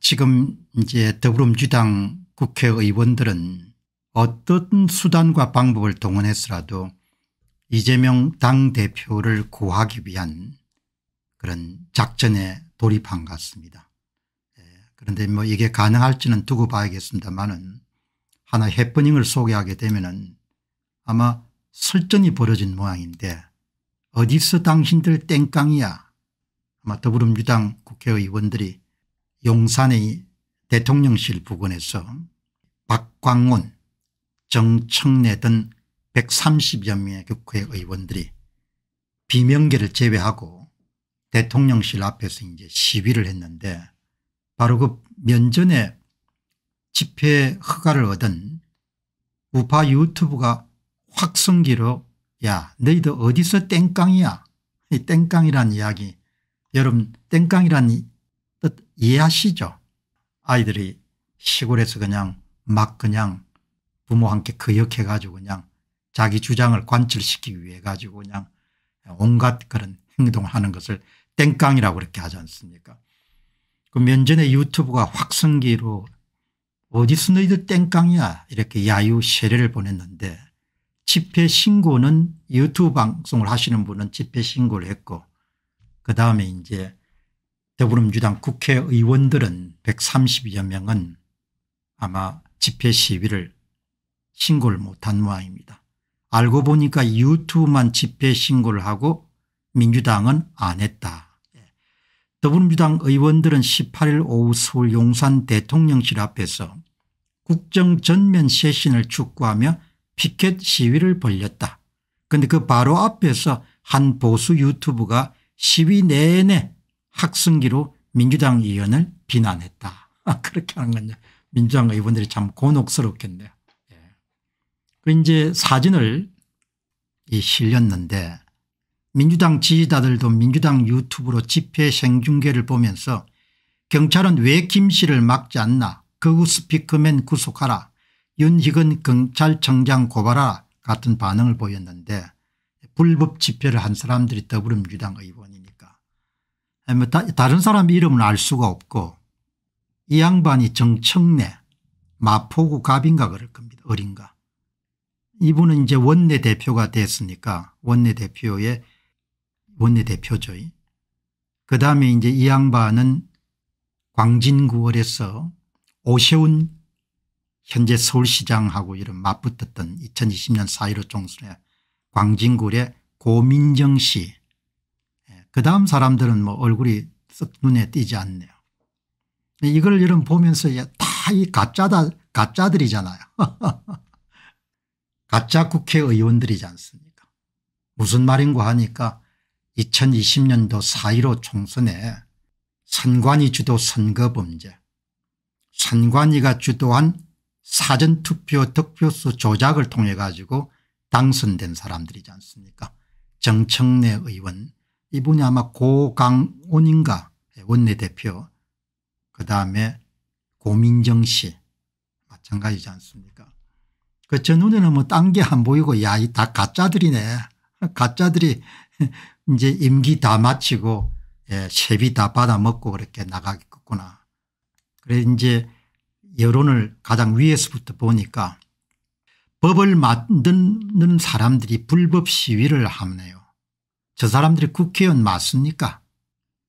지금 이제 더불어민주당 국회의원들은 어떤 수단과 방법을 동원했서라도 이재명 당대표를 구하기 위한 그런 작전에 돌입한 것 같습니다. 예, 그런데 뭐 이게 가능할지는 두고 봐야겠습니다만은 하나 해프닝을 소개하게 되면은 아마 설전이 벌어진 모양인데 어디서 당신들 땡깡이야 아마 더불어민주당 국회의원들이 용산의 대통령실 부근에서 박광운 정청래 등 130여 명의 국회 의원들이 비명계를 제외하고 대통령실 앞에서 이제 시위를 했는데 바로 그 면전에 집회 허가를 얻은 우파 유튜브가 확성기로 야 너희들 어디서 땡깡이야 이 땡깡이란 이야기 여러분 땡깡이란 이해하시죠? 아이들이 시골에서 그냥 막 그냥 부모 함께 거역해 가지고 그냥 자기 주장을 관철시키기 위해 가지고 그냥 온갖 그런 행동을 하는 것을 땡깡이라고 그렇게 하지 않습니까 그 면전에 유튜브가 확성기로 어디서 너희들 땡깡이야 이렇게 야유 세례를 보냈는데 집회 신고는 유튜브 방송을 하시는 분은 집회 신고를 했고 그 다음에 이제 더불어민주당 국회의원들은 130여 명은 아마 집회 시위를 신고를 못한 모양입니다. 알고 보니까 유튜브만 집회 신고를 하고 민주당은 안 했다. 예. 더불어민주당 의원들은 18일 오후 서울 용산 대통령실 앞에서 국정 전면 쇄신을 축구하며 피켓 시위를 벌렸다 그런데 그 바로 앞에서 한 보수 유튜브가 시위 내내 학승기로 민주당 의원을 비난했다. 아, 그렇게 하는 건 민주당 의원들이 참 곤혹스럽겠네요. 예. 그 이제 사진을 이 실렸는데 민주당 지지자들도 민주당 유튜브로 집회 생중계를 보면서 경찰은 왜 김 씨를 막지 않나 거구 그 스피커맨 구속하라 윤희근 경찰청장 고발하라 같은 반응을 보였는데 불법 집회를 한 사람들이 더불어민주당 의원이 다, 른 사람 이름은 알 수가 없고 이 양반이 정청래 마포구 갑인가 그럴 겁니다. 어린가. 이분은 이제 원내대표가 됐으니까 원내대표의 원내대표죠. 그다음에 이제 이 양반은 광진구월에서 오세훈 현재 서울시장하고 이런 맞붙었던 2020년 4.15 총선에 광진구의 고민정 씨그 다음 사람들은 뭐 얼굴이 썩 눈에 띄지 않네요. 이걸 이런 보면서 다 이 가짜다, 가짜들이잖아요. 가짜 국회의원들이지 않습니까? 무슨 말인고 하니까 2020년도 4.15 총선에 선관위 주도 선거범죄 선관위가 주도한 사전투표 득표수 조작을 통해 가지고 당선된 사람들이지 않습니까 정청래 의원 이분이 아마 고강온인가 예, 원내대표 그다음에 고민정 씨 마찬가지지 않습니까 그저 눈에는 뭐 딴 게 안 보이고 야이 다 가짜들이네 가짜들이 이제 임기 다 마치고 예, 세비 다 받아먹고 그렇게 나가겠구나 그래 이제 여론을 가장 위에서부터 보니까 법을 만드는 사람들이 불법 시위를 하네요 저 사람들이 국회의원 맞습니까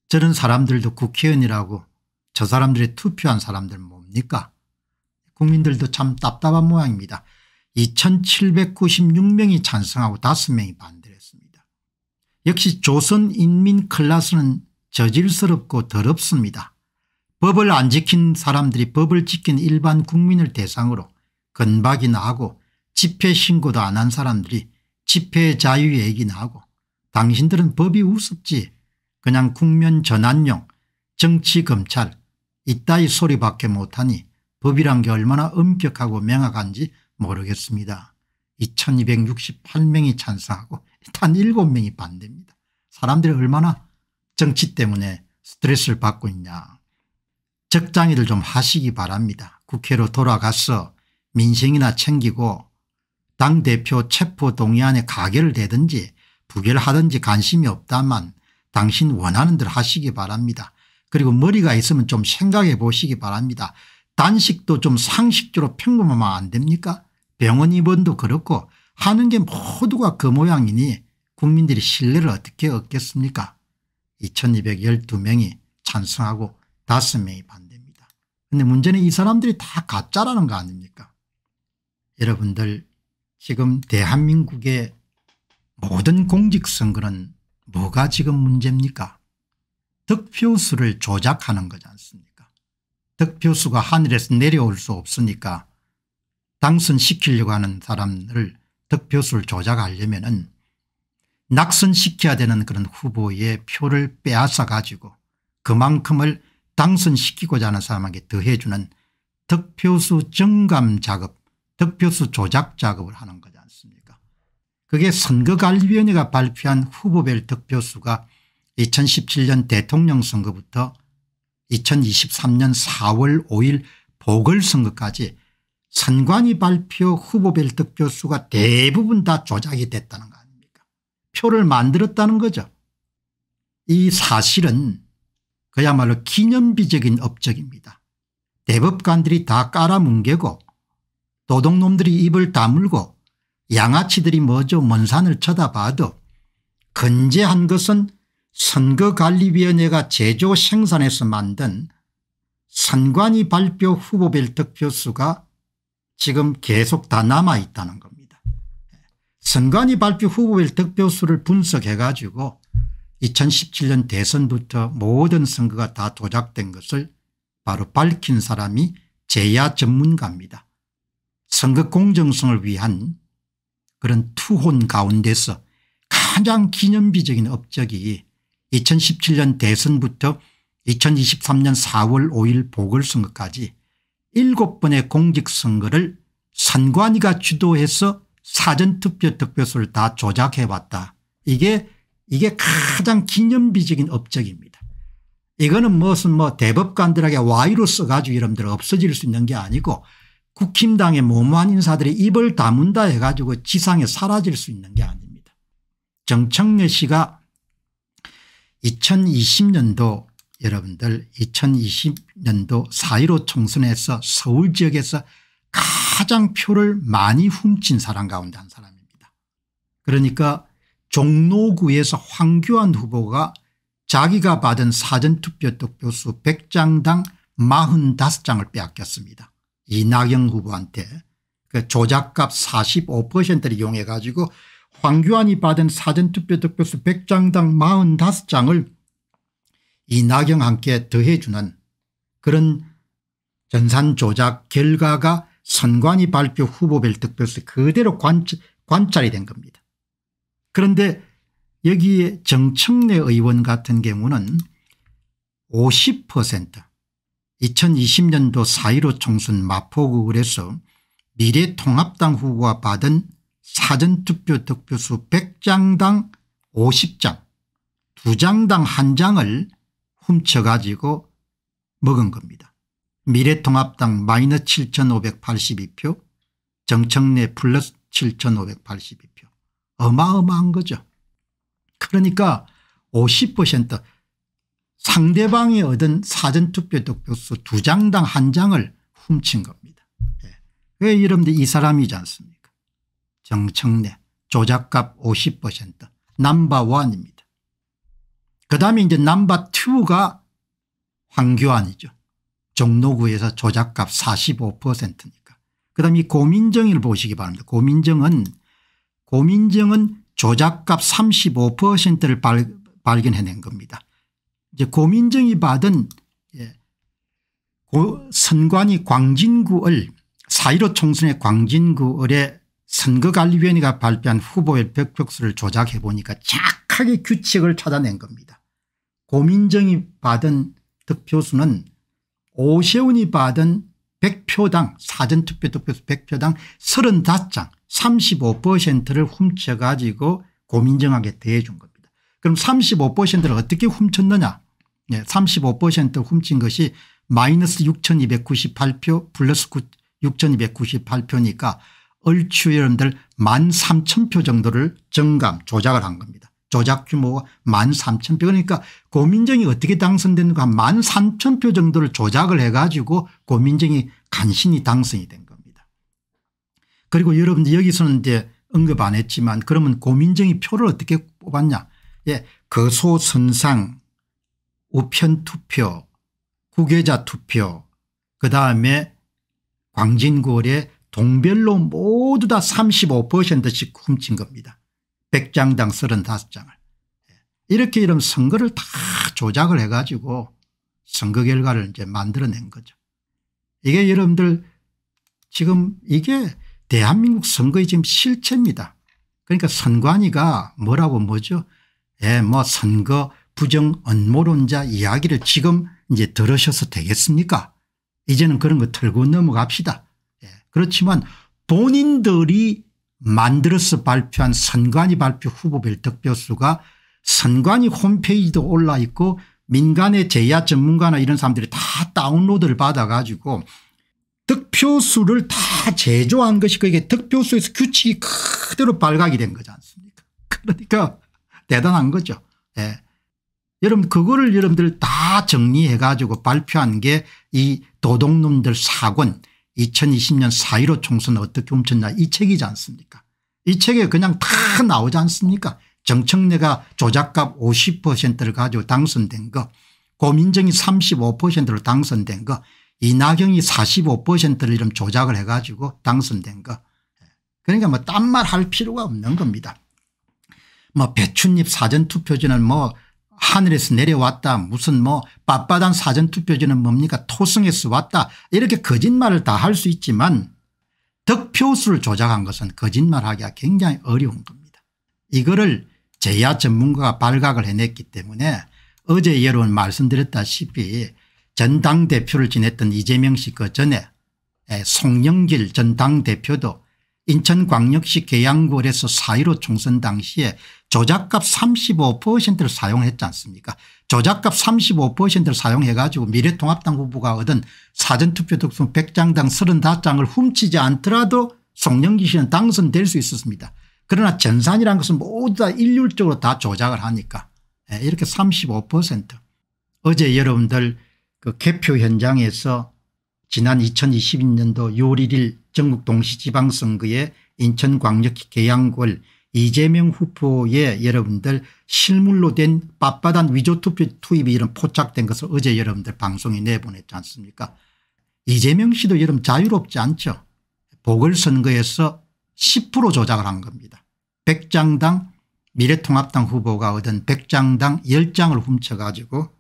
저런 사람들도 국회의원이라고 저 사람들이 투표한 사람들 뭡니까 국민들도 참 답답한 모양입니다. 2796명이 찬성하고 5명이 반대를 했습니다. 역시 조선인민 클라스는 저질스럽고 더럽습니다. 법을 안 지킨 사람들이 법을 지킨 일반 국민을 대상으로 건박이나 하고 집회 신고도 안 한 사람들이 집회 자유 얘기나 하고 당신들은 법이 우습지 그냥 국면 전환용 정치검찰 이따위 소리밖에 못하니 법이란 게 얼마나 엄격하고 명확한지 모르겠습니다. 2268명이 찬성하고 단 7명이 반대입니다. 사람들이 얼마나 정치 때문에 스트레스를 받고 있냐. 적장일을좀 하시기 바랍니다. 국회로 돌아가서 민생이나 챙기고 당대표 체포동의안에 가결을 되든지 부결하든지 관심이 없다만 당신 원하는 대로 하시기 바랍니다. 그리고 머리가 있으면 좀 생각해 보시기 바랍니다. 단식도 좀 상식적으로 평범하면 안 됩니까 병원 입원도 그렇고 하는 게 모두가 그 모양이니 국민들이 신뢰를 어떻게 얻겠습니까 2212명이 찬성하고 5명이 반대입니다. 근데 문제는 이 사람들이 다 가짜라는 거 아닙니까 여러분들 지금 대한민국의 모든 공직선거는 뭐가 지금 문제입니까 득표수를 조작하는 거지 않습니까 득표수가 하늘에서 내려올 수 없으니까 당선시키려고 하는 사람을 득표수를 조작하려면 은 낙선시켜야 되는 그런 후보의 표를 빼앗아 가지고 그만큼을 당선시키고자 하는 사람에게 더해주는 득표수 증감 작업 득표수 조작 작업을 하는 것. 그게 선거관리위원회가 발표한 후보별 득표수가 2017년 대통령 선거부터 2023년 4월 5일 보궐선거까지 선관위 발표 후보별 득표수가 대부분 다 조작이 됐다는 거 아닙니까 표를 만들었다는 거죠. 이 사실은 그야말로 기념비적인 업적입니다. 대법관들이 다 깔아뭉개고 도둑놈들이 입을 다물고 양아치들이 뭐죠 먼산을 쳐다봐도 건재한 것은 선거관리위원회가 제조 생산해서 만든 선관위 발표 후보별 득표수가 지금 계속 다 남아있다는 겁니다. 선관위 발표 후보별 득표수를 분석해 가지고 2017년 대선부터 모든 선거가 다 조작된 것을 바로 밝힌 사람이 제야 전문가입니다. 선거 공정성을 위한 그런 투혼 가운데서 가장 기념비적인 업적이 2017년 대선부터 2023년 4월 5일 보궐선거까지 7번의 공직선거를 선관위가 주도해서 사전투표 득표수를 다 조작해왔다. 이게 이게 가장 기념비적인 업적입니다. 이거는 무슨 뭐 대법관들에게 와이로 써가지고 이름들 없어질 수 있는 게 아니고 국힘당의 모모한 인사들이 입을 다문다 해가지고 지상에 사라질 수 있는 게 아닙니다. 정청래 씨가 2020년도 여러분들 2020년도 4.15 총선에서 서울 지역에서 가장 표를 많이 훔친 사람 가운데 한 사람입니다. 그러니까 종로구에서 황교안 후보가 자기가 받은 사전투표 득표수 100장당 45장을 빼앗겼습니다. 이낙연 후보한테 그 조작값 45%를 이용해 가지고 황교안이 받은 사전투표 득표수 100장당 45장을 이낙연 함께 더해주는 그런 전산 조작 결과가 선관위 발표 후보별 득표수 그대로 관찰, 관찰이 된 겁니다. 그런데 여기에 정청래 의원 같은 경우는 50% 2020년도 4.15 총선 마포구에서 미래통합당 후보가 받은 사전투표 득표수 100장당 50장 2장당 1장을 훔쳐가지고 먹은 겁니다. 미래통합당 마이너스 7582표 정청래 플러스 7582표 어마어마한 거죠. 그러니까 50% 상대방이 얻은 사전투표 득표수 두 장당 한 장을 훔친 겁니다. 예. 왜 이름도 이 사람이지 않습니까 정청래 조작값 50% 남바원입니다. 그다음에 이제 남바2가 황교안이죠. 종로구에서 조작값 45%니까. 그다음에 고민정을 보시기 바랍니다. 고민정은 고민정은 조작값 35%를 발견해낸 겁니다. 이제 고민정이 받은 예, 고 선관위 광진구을 4.15 총선의 광진구을의 선거관리위원회가 발표한 후보의 벽표수를 조작해 보니까 착하게 규칙을 찾아낸 겁니다. 고민정이 받은 득표수는 오세훈이 받은 100표당 사전투표 득표수 100표당 35장 35%를 훔쳐가지고 고민정하게 대해준 겁니다. 그럼 35%를 어떻게 훔쳤느냐 35% 예, 훔친 것이 마이너스 6298표 플러스 6298표니까 얼추 여러분들 13,000표 정도를 정감 조작을 한 겁니다. 조작 규모가 13,000표 그러니까 고민정이 어떻게 당선됐는가 13,000표 정도를 조작을 해가지고 고민정이 간신히 당선이 된 겁니다. 그리고 여러분들 여기서는 이제 언급 안 했지만 그러면 고민정이 표를 어떻게 뽑았냐 예, 거소선상 우편 투표 구계자 투표 그 다음에 광진구월에 동별로 모두 다 35%씩 훔친 겁니다. 100장당 35장을. 예. 이렇게 이런 선거를 다 조작을 해가지고 선거 결과를 이제 만들어낸 거죠. 이게 여러분들 지금 이게 대한민국 선거의 지금 실체입니다. 그러니까 선관위가 뭐라고 뭐죠. 예, 뭐 선거 부정 언모론자 이야기를 지금 이제 들으셔서 되겠습니까 이제는 그런 거 털고 넘어갑시다. 예. 그렇지만 본인들이 만들어서 발표한 선관위 발표 후보별 득표수가 선관위 홈페이지도 올라 있고 민간의 제야 전문가나 이런 사람들이 다 다운로드를 받아가지고 득표수를 다 제조한 것이 그게 득표수에서 규칙이 그대로 발각이 된 거지 않습니까 그러니까 대단한 거죠. 예. 여러분 그거를 여러분들 다 정리해 가지고 발표한 게 이 도둑놈들 사권 2020년 4.15 총선 어떻게 훔쳤냐 이 책이지 않습니까 이 책에 그냥 다 나오지 않습니까 정청래가 조작값 50%를 가지고 당선된 거 고민정이 35%로 당선된 거 이낙영이 45%를 이런 조작을 해가지고 당선된 거 그러니까 뭐 딴 말 할 필요가 없는 겁니다. 뭐 배춧잎 사전투표지는 뭐 하늘에서 내려왔다 무슨 뭐 빳빳한 사전투표지는 뭡니까 토성에서 왔다 이렇게 거짓말을 다 할 수 있지만 득표수를 조작한 것은 거짓말하기가 굉장히 어려운 겁니다. 이거를 제야 전문가가 발각을 해냈기 때문에 어제 여러분 말씀드렸다시피 전당대표를 지냈던 이재명 씨 그 전에 예, 송영길 전당대표도 인천광역시 계양구에서 4.15 총선 당시에 조작값 35%를 사용했지 않습니까 조작값 35%를 사용해 가지고 미래통합당 후보가 얻은 사전투표 득표 100장당 35장을 훔치지 않더라도 송영기 씨는 당선될 수 있었습니다. 그러나 전산이라는 것은 모두 다 일률적으로 다 조작을 하니까 예, 이렇게 35% 어제 여러분들 그 개표 현장에서 지난 2022년도 6월 1일 전국 동시지방선거에 인천광역시 계양구를 이재명 후보의 여러분들 실물로 된 빳빳한 위조투표 투입이 이런 포착된 것을 어제 여러분들 방송에 내보냈지 않습니까 이재명 씨도 여러분 자유롭지 않죠 보궐선거에서 10% 조작을 한 겁니다 100장당 미래통합당 후보가 얻은 100장당 10장을 훔쳐가지고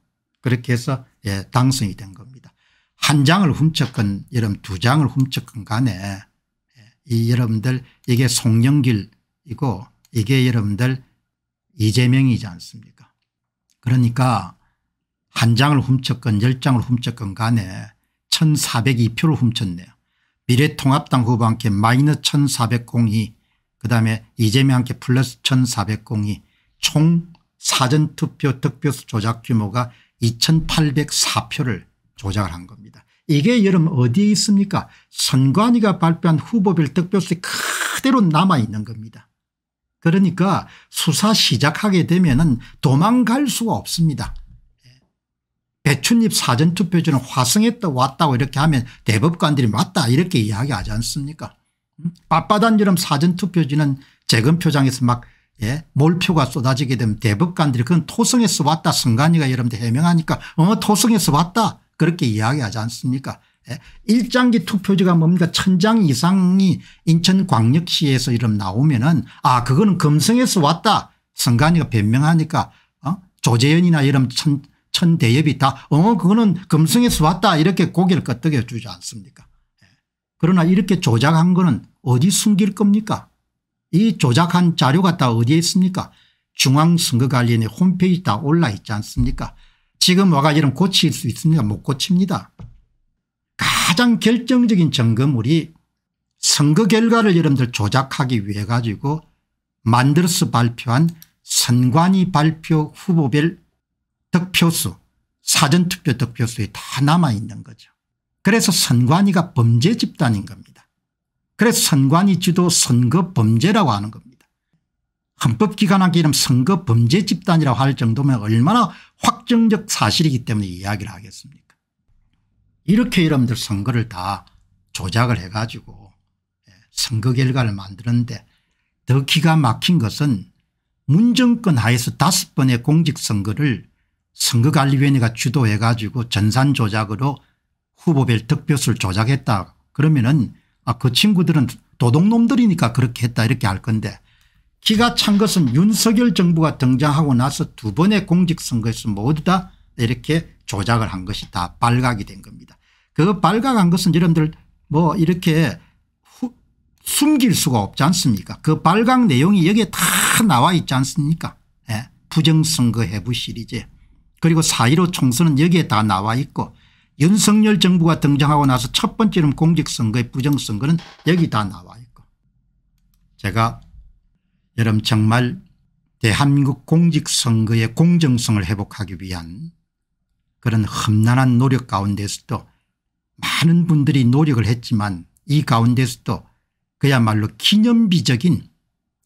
그렇게 해서 예, 당선이 된 겁니다. 한 장을 훔쳤건 여러분 두 장을 훔쳤건 간에 예, 이 여러분들 이게 송영길이고 이게 여러분들 이재명이지 않습니까 그러니까 한 장을 훔쳤건 열 장을 훔쳤건 간에 1402표를 훔쳤네요. 미래통합당 후보한테 마이너1402 그다음에 이재명한테 플러스 1402총 사전투표 득표수 조작 규모가 2804표를 조작을 한 겁니다. 이게 여러분 어디에 있습니까 선관위가 발표한 후보별 득표수 에 그대로 남아있는 겁니다. 그러니까 수사 시작하게 되면 은 도망갈 수가 없습니다. 예. 배춘잎 사전투표지는 화성에 왔다고 이렇게 하면 대법관들이 맞다 이렇게 이야기하지 않습니까 빳빳한 음? 여름 사전투표지는 재검표장에서 막 예? 몰표가 쏟아지게 되면 대법관들이 그건 토성에서 왔다 선관위가 여러분들 해명하니까 어 토성에서 왔다 그렇게 이야기하지 않습니까 예? 일장기 투표지가 뭡니까 천장 이상이 인천광역시에서 이름 나오면은 아 그거는 금성에서 왔다 성관이가 변명하니까 어? 조재현이나 이런 천, 천대엽이 다어 그거는 금성에서 왔다 이렇게 고개를 끄덕여 주지 않습니까 예? 그러나 이렇게 조작한 거는 어디 숨길 겁니까 이 조작한 자료가 다 어디에 있습니까 중앙선거관리원회 홈페이지 다 올라 있지 않습니까 지금 와가지는 고칠 수 있습니다. 못 고칩니다. 가장 결정적인 점검물이 선거 결과를 여러분들 조작하기 위해 가지고 만들어서 발표한 선관위 발표 후보별 득표수 사전투표 득표수에 다 남아있는 거죠. 그래서 선관위가 범죄 집단인 겁니다. 그래서 선관위 주도 선거 범죄라고 하는 겁니다. 헌법기관학이름 선거 범죄 집단이라고 할 정도면 얼마나 확정적 사실이기 때문에 이야기를 하겠습니까 이렇게 여러분들 선거를 다 조작을 해가지고 예, 선거 결과를 만드는데 더 기가 막힌 것은 문정권 하에서 다섯 번의 공직선거를 선거관리위원회가 주도해 가지고 전산 조작으로 후보별 득표수를 조작했다 그러면은 아 그 친구들은 도둑놈들이니까 그렇게 했다 이렇게 할 건데 기가 찬 것은 윤석열 정부가 등장하고 나서 두 번의 공직선거에서 모두 다 이렇게 조작을 한 것이 다 발각이 된 겁니다. 그 발각한 것은 여러분들 뭐 이렇게 후, 숨길 수가 없지 않습니까 그 발각 내용이 여기에 다 나와 있지 않습니까 예. 부정선거 해부 시리즈 그리고 4.15 총선은 여기에 다 나와 있고 윤석열 정부가 등장하고 나서 첫 번째는 공직선거의 부정선거는 여기 다 나와 있고 제가 여러분 정말 대한민국 공직선거의 공정성을 회복하기 위한 그런 험난한 노력 가운데서도 많은 분들이 노력을 했지만 이 가운데서도 그야말로 기념비적인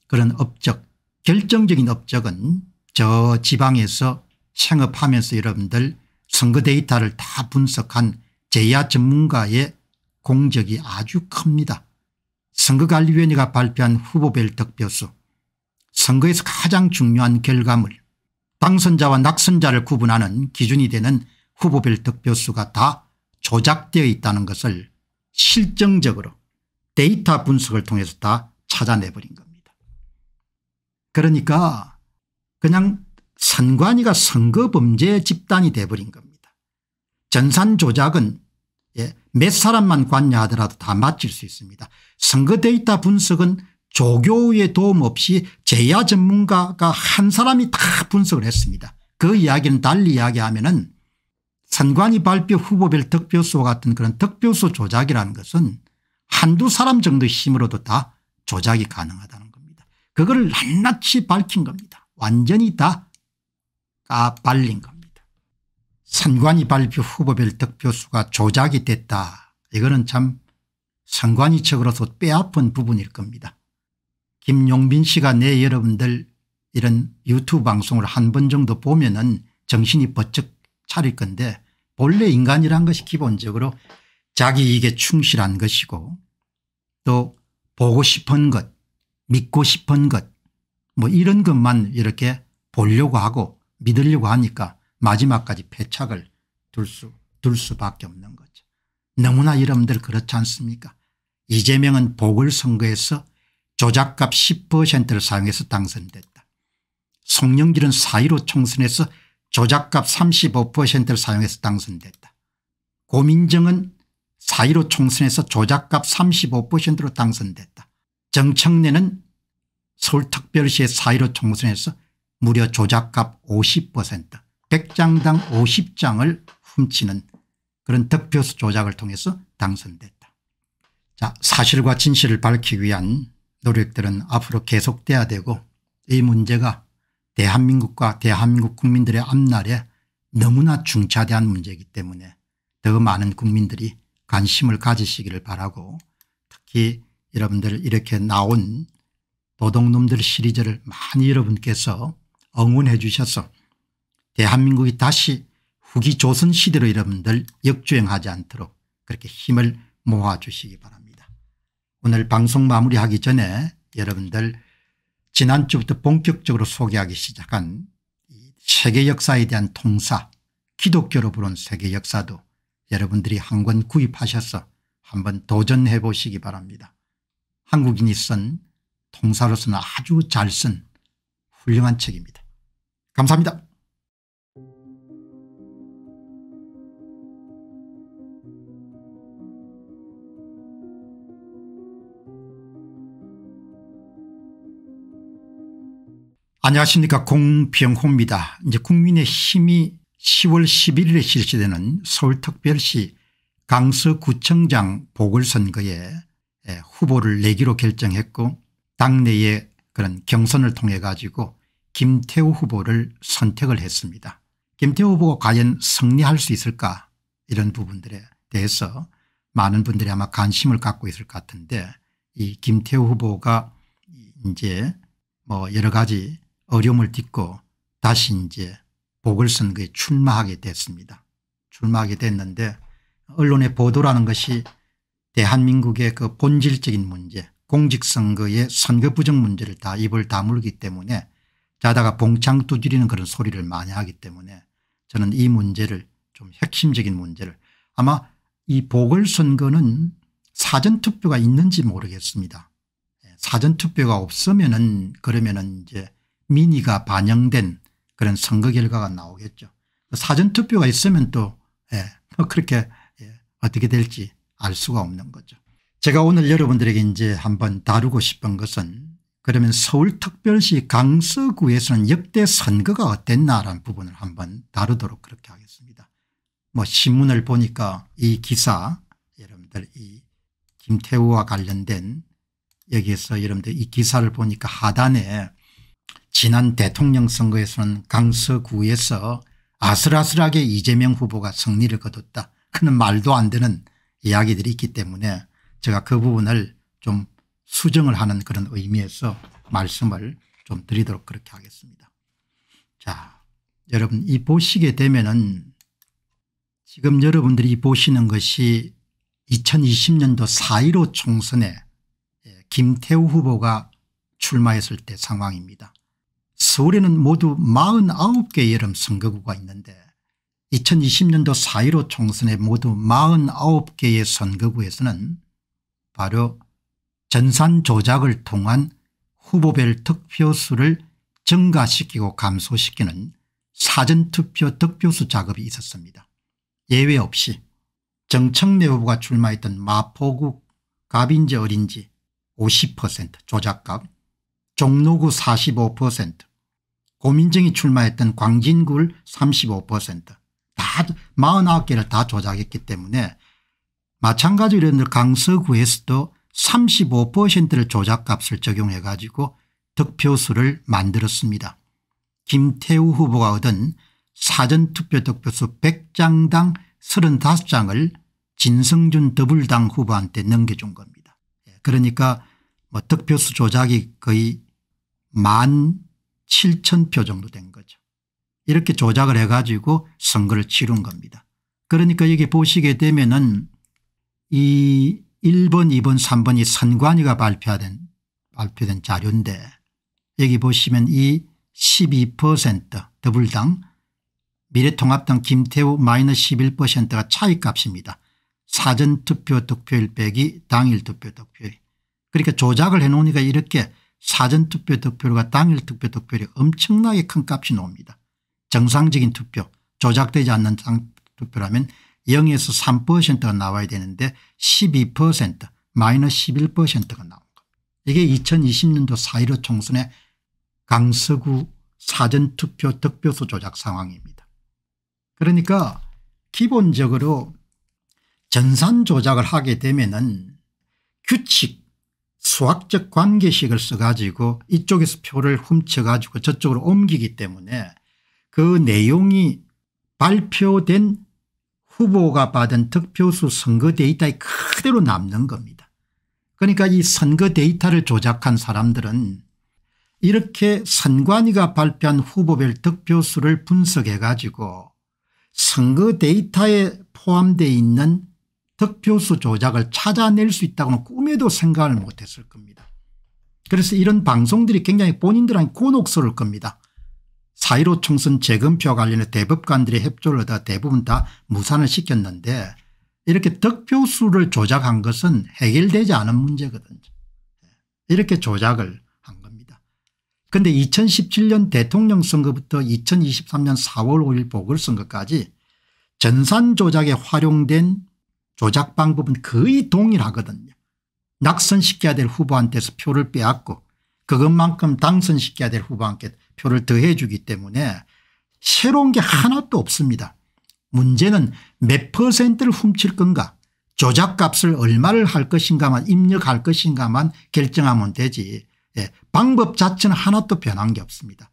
그런 업적 결정적인 업적은 저 지방에서 생업하면서 여러분들 선거 데이터를 다 분석한 제야 전문가의 공적이 아주 큽니다. 선거관리위원회가 발표한 후보별 득표수 선거에서 가장 중요한 결과물 당선자와 낙선자를 구분하는 기준이 되는 후보별 득표수가 다 조작되어 있다는 것을 실정적으로 데이터 분석을 통해서 다 찾아내버린 겁니다. 그러니까 그냥 선관위가 선거 범죄 집단이 돼버린 겁니다. 전산 조작은 예, 몇 사람만 관여하더라도 다 맞출 수 있습니다. 선거 데이터 분석은 조교의 도움 없이 제야 전문가가 한 사람이 다 분석을 했습니다. 그 이야기는 달리 이야기하면 은 선관위 발표 후보별 득표수와 같은 그런 득표수 조작이라는 것은 한두 사람 정도의 힘으로도 다 조작이 가능하다는 겁니다. 그거를 낱낱이 밝힌 겁니다. 완전히 다 까발린 아, 겁니다. 선관위 발표 후보별 득표수가 조작이 됐다. 이거는 참 선관위 측으로서 빼앗은 부분일 겁니다. 김용빈 씨가 내 여러분들 이런 유튜브 방송을 한 번 정도 보면 은 정신이 번쩍 차릴 건데 본래 인간이란 것이 기본적으로 자기 이게 충실한 것이고 또 보고 싶은 것 믿고 싶은 것 뭐 이런 것만 이렇게 보려고 하고 믿으려고 하니까 마지막까지 패착을 둘, 수, 둘 수밖에 없는 거죠. 너무나 여러분들 그렇지 않습니까 이재명은 보궐선거에서 조작값 10%를 사용해서 당선됐다. 송영길은 4.15 총선에서 조작값 35%를 사용해서 당선됐다. 고민정은 4.15 총선에서 조작값 35%로 당선됐다. 정청래는 서울특별시의 4.15 총선에서 무려 조작값 50% 100장당 50장을 훔치는 그런 득표수 조작을 통해서 당선됐다. 자 사실과 진실을 밝히기 위한 노력들은 앞으로 계속돼야 되고 이 문제가 대한민국과 대한민국 국민들의 앞날에 너무나 중차대한 문제이기 때문에 더 많은 국민들이 관심을 가지시기를 바라고 특히 여러분들 이렇게 나온 노동놈들 시리즈를 많이 여러분께서 응원해 주셔서 대한민국이 다시 후기 조선시대로 여러분들 역주행하지 않도록 그렇게 힘을 모아주시기 바랍니다. 오늘 방송 마무리하기 전에 여러분들 지난주부터 본격적으로 소개하기 시작한 세계 역사에 대한 통사 기독교로 부른 세계 역사도 여러분들이 한 권 구입하셔서 한번 도전해 보시기 바랍니다. 한국인이 쓴 통사로서는 아주 잘 쓴 훌륭한 책입니다. 감사합니다. 안녕하십니까 공병호입니다. 이제 국민의힘이 10월 11일에 실시되는 서울특별시 강서구청장 보궐선거에 예, 후보를 내기로 결정했고 당내의 그런 경선을 통해 가지고 김태우 후보를 선택을 했습니다. 김태우 후보가 과연 승리할 수 있을까 이런 부분들에 대해서 많은 분들이 아마 관심을 갖고 있을 것 같은데 이 김태우 후보가 이제 뭐 여러 가지 어려움을 딛고 다시 이제 보궐선거에 출마하게 됐습니다. 출마하게 됐는데 언론의 보도라는 것이 대한민국의 그 본질적인 문제 공직선거의 선거 부정 문제를 다 입을 다물기 때문에 자다가 봉창 두드리는 그런 소리를 많이 하기 때문에 저는 이 문제를 좀 핵심적인 문제를 아마 이 보궐선거는 사전투표가 있는지 모르겠습니다. 예, 사전투표가 없으면은 그러면은 이제 민의가 반영된 그런 선거 결과가 나오겠죠. 그 사전투표가 있으면 또 예, 뭐 그렇게 예, 어떻게 될지 알 수가 없는 거죠. 제가 오늘 여러분들에게 이제 한번 다루고 싶은 것은 그러면 서울특별시 강서구에서는 역대 선거가 어땠나라는 부분을 한번 다루도록 그렇게 하겠습니다. 뭐 신문을 보니까 이 기사 여러분들 이 김태우와 관련된 여기에서 여러분들 이 기사를 보니까 하단에 지난 대통령 선거에서는 강서구에서 아슬아슬하게 이재명 후보가 승리를 거뒀다. 그는 말도 안 되는 이야기들이 있기 때문에 제가 그 부분을 좀 수정을 하는 그런 의미에서 말씀을 좀 드리도록 그렇게 하겠습니다. 자 여러분 이 보시게 되면은 지금 여러분들이 보시는 것이 2020년도 4.15 총선에 김태우 후보가 출마했을 때 상황입니다. 서울에는 모두 49개 의 여름 선거구가 있는데 2020년도 4.15 총선에 모두 49개의 선거구에서는 바로 전산 조작을 통한 후보별 득표수를 증가시키고 감소시키는 사전투표 득표수 작업이 있었습니다. 예외 없이 정청래 후보가 출마했던 마포구 갑인지 어린지 50% 조작값 종로구 45% 고민정이 출마했던 광진굴 35%다 49개를 다 조작했기 때문에 마찬가지로 여러 강서구에서도 35%를 조작값을 적용해 가지고 득표수를 만들었습니다. 김태우 후보가 얻은 사전투표 득표수 100장당 35장을 진성준 더블당 후보한테 넘겨준 겁니다. 예, 그러니까 뭐 득표수 조작이 거의 만 7천표 정도 된 거죠. 이렇게 조작을 해가지고 선거를 치룬 겁니다. 그러니까 여기 보시게 되면은 이 1번, 2번, 3번이 선관위가 발표된, 발표된 자료인데 여기 보시면 이 12%더블당 미래통합당 김태우 마이너스 11%가 차이값입니다. 사전투표 득표일 빼기 당일 투표 득표일. 그러니까 조작을 해놓으니까 이렇게 사전투표 득표율과 당일투표 득표율이 엄청나게 큰 값이 나옵니다. 정상적인 투표 조작되지 않는 투표라면 0에서 3%가 나와야 되는데 12% 마이너스 11%가 나온 겁니다. 이게 2020년도 4.15 총선의 강서구 사전투표 득표수 조작 상황입니다. 그러니까 기본적으로 전산 조작을 하게 되면 은 규칙 수학적 관계식을 써가지고 이쪽에서 표를 훔쳐가지고 저쪽으로 옮기기 때문에 그 내용이 발표된 후보가 받은 득표수 선거 데이터에 그대로 남는 겁니다. 그러니까 이 선거 데이터를 조작한 사람들은 이렇게 선관위가 발표한 후보별 득표수를 분석해 가지고 선거 데이터에 포함되어 있는 득표수 조작을 찾아낼 수 있다고는 꿈에도 생각을 못했을 겁니다. 그래서 이런 방송들이 굉장히 본인들한테 곤혹스러울 겁니다. 4.15 총선 재검표와 관련해 대법관들의 협조를 다 대부분 다 무산을 시켰는데 이렇게 득표수를 조작한 것은 해결되지 않은 문제거든요. 이렇게 조작을 한 겁니다. 그런데 2017년 대통령 선거부터 2023년 4월 5일 보궐선거까지 전산 조작에 활용된 조작 방법은 거의 동일하거든요. 낙선시켜야 될 후보한테서 표를 빼앗고 그것만큼 당선시켜야 될 후보한테 표를 더해 주기 때문에 새로운 게 하나도 없습니다. 문제는 몇 퍼센트를 훔칠 건가 조작값을 얼마를 할 것인가만 입력할 것인가만 결정하면 되지 예, 방법 자체는 하나도 변한 게 없습니다.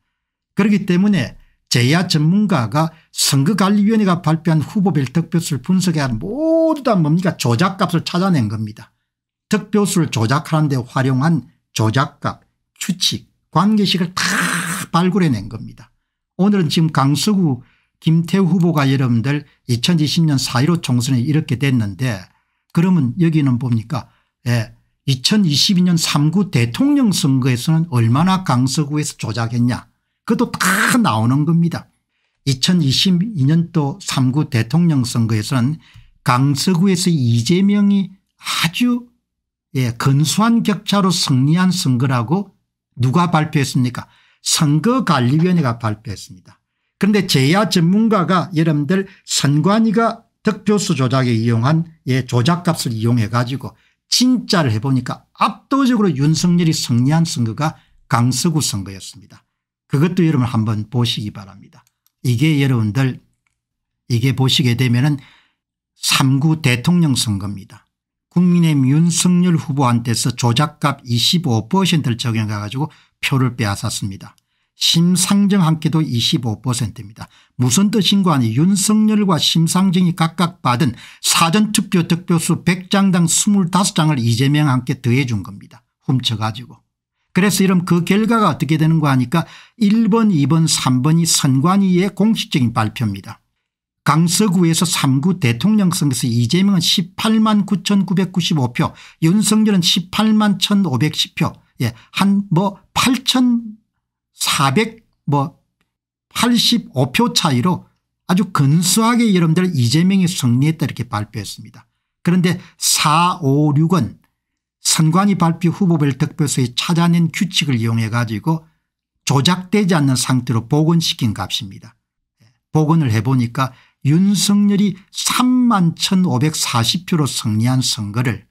그렇기 때문에 제야 전문가가 선거관리위원회가 발표한 후보별 득표수를 분석해 한 모두 다 뭡니까 조작값을 찾아낸 겁니다. 득표수를 조작하는 데 활용한 조작값 추측 관계식을 다 발굴해낸 겁니다. 오늘은 지금 강서구 김태우 후보가 여러분들 2020년 4.15 총선에 이렇게 됐는데 그러면 여기는 뭡니까 예, 2022년 3구 대통령 선거에서는 얼마나 강서구에서 조작했냐 그것도 다 나오는 겁니다. 2022년도 3구 대통령 선거에서는 강서구에서 이재명이 아주 예, 근소한 격차로 승리한 선거라고 누가 발표했습니까 선거관리위원회가 발표했습니다. 그런데 제야 전문가가 여러분들 선관위가 득표수 조작에 이용한 예, 조작값을 이용해 가지고 진짜를 해보니까 압도적으로 윤석열이 승리한 선거가 강서구 선거였습니다. 그것도 여러분 한번 보시기 바랍니다. 이게 여러분들 이게 보시게 되면은 3구 대통령 선거입니다. 국민의힘 윤석열 후보한테서 조작값 25%를 적용해 가지고 표를 빼앗았습니다. 심상정 함께도 25%입니다. 무슨 뜻인고 하니 윤석열과 심상정이 각각 받은 사전투표 득표수 100장당 25장을 이재명 함께 더해 준 겁니다. 훔쳐가지고. 그래서 이런 그 결과가 어떻게 되는가 하니까 1번 2번 3번이 선관위의 공식적인 발표입니다. 강서구에서 3구 대통령 선거에서 이재명은 18만 9,995표 윤석열은 18만 1,510표 예, 한 뭐 8,400뭐 85표 차이로 아주 근소하게 여러분들 이재명이 승리했다 이렇게 발표했습니다. 그런데 4, 5, 6은 선관위 발표 후보별 득표수의 찾아낸 규칙을 이용해 가지고 조작되지 않는 상태로 복원시킨 값입니다. 예, 복원을 해보니까 윤석열이 3만 1540표로 승리한 선거를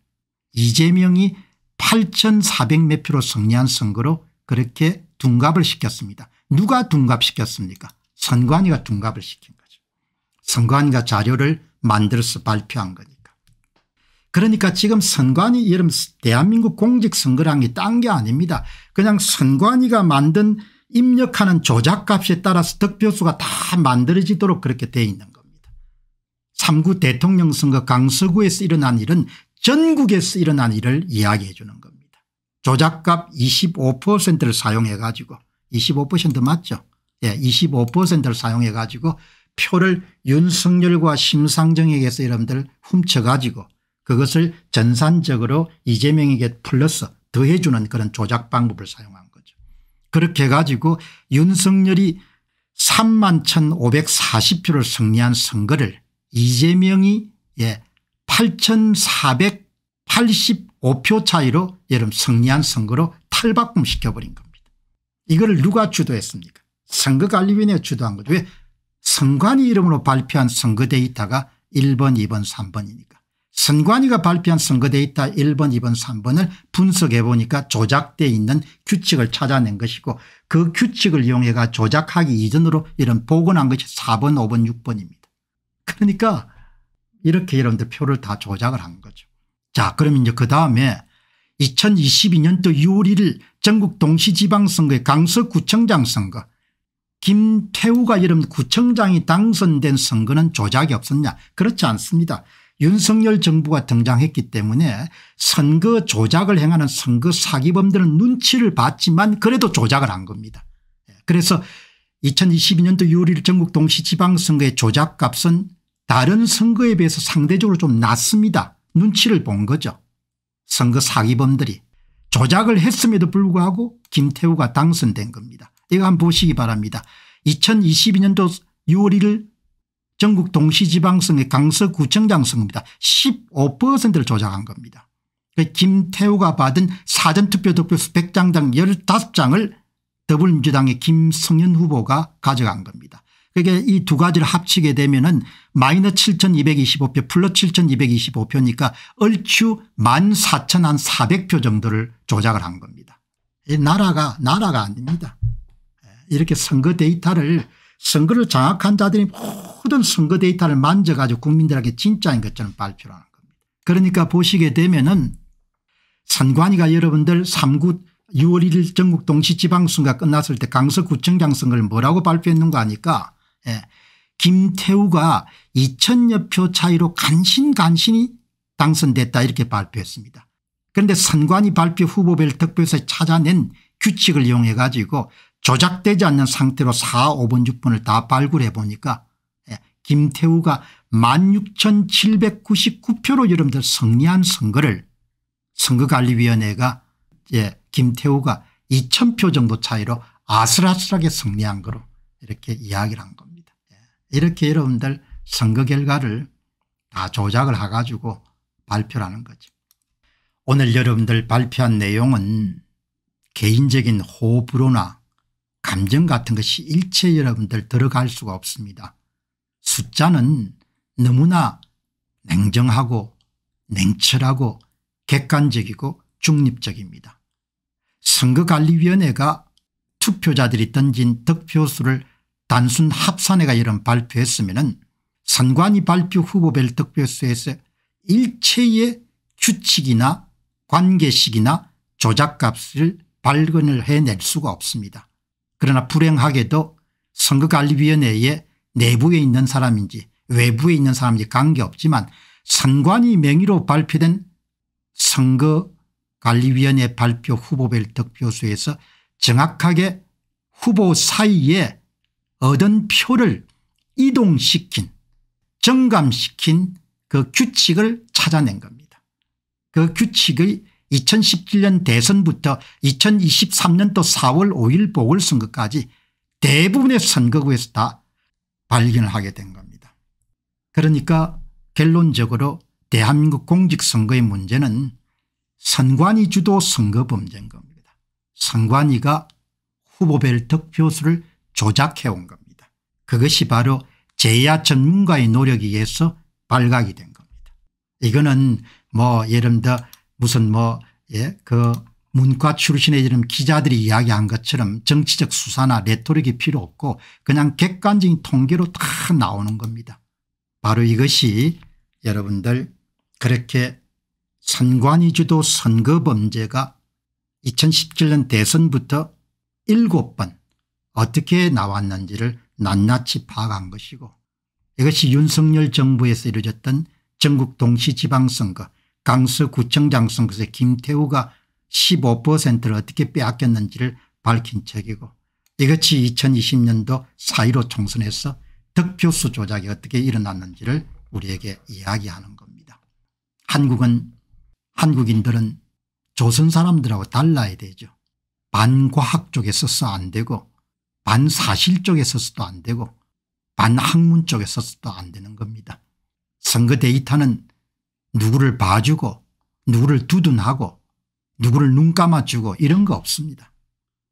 이재명이 8400몇 표로 승리한 선거로 그렇게 둔갑을 시켰습니다. 누가 둔갑시켰습니까 선관위가 둔갑을 시킨 거죠. 선관위가 자료를 만들어서 발표한 거니 그러니까 지금 선관위 이름 대한민국 공직선거란 게딴 게 아닙니다. 그냥 선관위가 만든 입력하는 조작값에 따라서 득표수가 다 만들어지도록 그렇게 돼 있는 겁니다. 3구 대통령 선거 강서구에서 일어난 일은 전국에서 일어난 일을 이야기해 주는 겁니다. 조작값 25%를 사용해 가지고 25% 맞죠? 예, 25%를 사용해 가지고 표를 윤석열과 심상정에게서 여러분들 훔쳐 가지고 그것을 전산적으로 이재명에게 플러스 더해주는 그런 조작 방법을 사용한 거죠. 그렇게 해가지고 윤석열이 3만 1,540표를 승리한 선거를 이재명이 예 8,485표 차이로 여름 승리한 선거로 탈바꿈 시켜버린 겁니다. 이걸 누가 주도했습니까 선거관리위원회가 주도한 거죠. 왜 선관위 이름으로 발표한 선거 데이터가 1번 2번 3번이니까 선관위가 발표한 선거데이터 1번 2번 3번을 분석해 보니까 조작되어 있는 규칙을 찾아낸 것이고 그 규칙을 이용해가 조작하기 이전으로 이런 복원한 것이 4번 5번 6번입니다. 그러니까 이렇게 여러분들 표를 다 조작을 한 거죠. 자 그럼 이제 그 다음에 2022년도 6월 1일 전국 동시지방선거의 강서구청장 선거 김태우가 여러분 구청장이 당선된 선거는 조작이 없었냐 그렇지 않습니다. 윤석열 정부가 등장했기 때문에 선거 조작을 행하는 선거 사기범들은 눈치를 봤지만 그래도 조작을 한 겁니다. 예, 그래서 2022년도 6월 1일 전국 동시지방선거의 조작값은 다른 선거에 비해서 상대적으로 좀 낮습니다. 눈치를 본 거죠. 선거 사기범들이 조작을 했음에도 불구하고 김태우가 당선된 겁니다. 이거 한번 보시기 바랍니다. 2022년도 6월 1일 전국 동시지방성의 강서구청장 선거입니다. 15%를 조작한 겁니다. 그 김태우가 받은 사전투표 득표수 100장당 15장을 더불어민주당의 김성현 후보가 가져간 겁니다. 그게 이 두 가지를 합치게 되면은 마이너 7225표 플러 7225표니까 얼추 14,400표 정도를 조작을 한 겁니다. 이 나라가 나라가 아닙니다. 예, 이렇게 선거 데이터를 선거를 장악한 자들이 모든 선거 데이터를 만져가지고 국민들에게 진짜인 것처럼 발표를 하는 겁니다. 그러니까 보시게 되면은 선관위가 여러분들 3구 6월 1일 전국 동시지방선거가 끝났을 때 강서구청장 선거를 뭐라고 발표했는 거 아니까 예. 김태우가 2천여 표 차이로 간신간신히 당선됐다 이렇게 발표했습니다. 그런데 선관위 발표 후보별 득표에서 찾아낸 규칙을 이용해 가지고 조작되지 않는 상태로 4, 5번, 6번을 다 발굴해 보니까 예, 김태우가 16,799표로 여러분들 승리한 선거를 선거관리위원회가 예, 김태우가 2,000표 정도 차이로 아슬아슬하게 승리한 거로 이렇게 이야기를 한 겁니다. 예. 이렇게 여러분들 선거 결과를 다 조작을 해가지고 발표하는 를 거죠. 오늘 여러분들 발표한 내용은 개인적인 호불호나 감정 같은 것이 일체 여러분들 들어갈 수가 없습니다. 숫자는 너무나 냉정하고 냉철하고 객관적이고 중립적입니다. 선거관리위원회가 투표자들이 던진 득표수를 단순 합산해가 이런 발표했으면 선관위 발표 후보별 득표수에서 일체의 규칙이나 관계식이나 조작값을 발견을 해낼 수가 없습니다. 그러나 불행하게도 선거관리위원회의 내부에 있는 사람인지 외부에 있는 사람인지 관계없지만 선관위 명의로 발표된 선거관리위원회 발표 후보별 득표수에서 정확하게 후보 사이에 얻은 표를 이동시킨 정감시킨 그 규칙을 찾아낸 겁니다. 그 규칙의 2017년 대선부터 2023년도 4월 5일 보궐선거까지 대부분의 선거구에서 다 발견을 하게 된 겁니다. 그러니까 결론적으로 대한민국 공직선거의 문제는 선관위 주도 선거범죄인 겁니다. 선관위가 후보별 득표수를 조작해 온 겁니다. 그것이 바로 제야 전문가의 노력에 의해서 발각이 된 겁니다. 이거는 뭐 예를 들어 무슨 뭐, 예, 그 문과 출신의 이런 기자들이 이야기한 것처럼 정치적 수사나 레토릭이 필요 없고 그냥 객관적인 통계로 다 나오는 겁니다. 바로 이것이 여러분들 그렇게 선관위주도 선거범죄가 2017년 대선부터 7번 어떻게 나왔는지를 낱낱이 파악한 것이고 이것이 윤석열 정부에서 이루어졌던 전국 동시지방선거 강서구청장 선거에 김태우가 15%를 어떻게 빼앗겼는지를 밝힌 책이고 이것이 2020년도 4.15 총선에서 득표수 조작이 어떻게 일어났는지를 우리에게 이야기하는 겁니다. 한국은 한국인들은 조선 사람들하고 달라야 되죠. 반과학 쪽에 서서 안 되고 반사실 쪽에 서서도 안 되고 반학문 쪽에 서서도 안 되는 겁니다. 선거 데이터는 누구를 봐주고 누구를 두둔하고 누구를 눈 감아주고 이런 거 없습니다.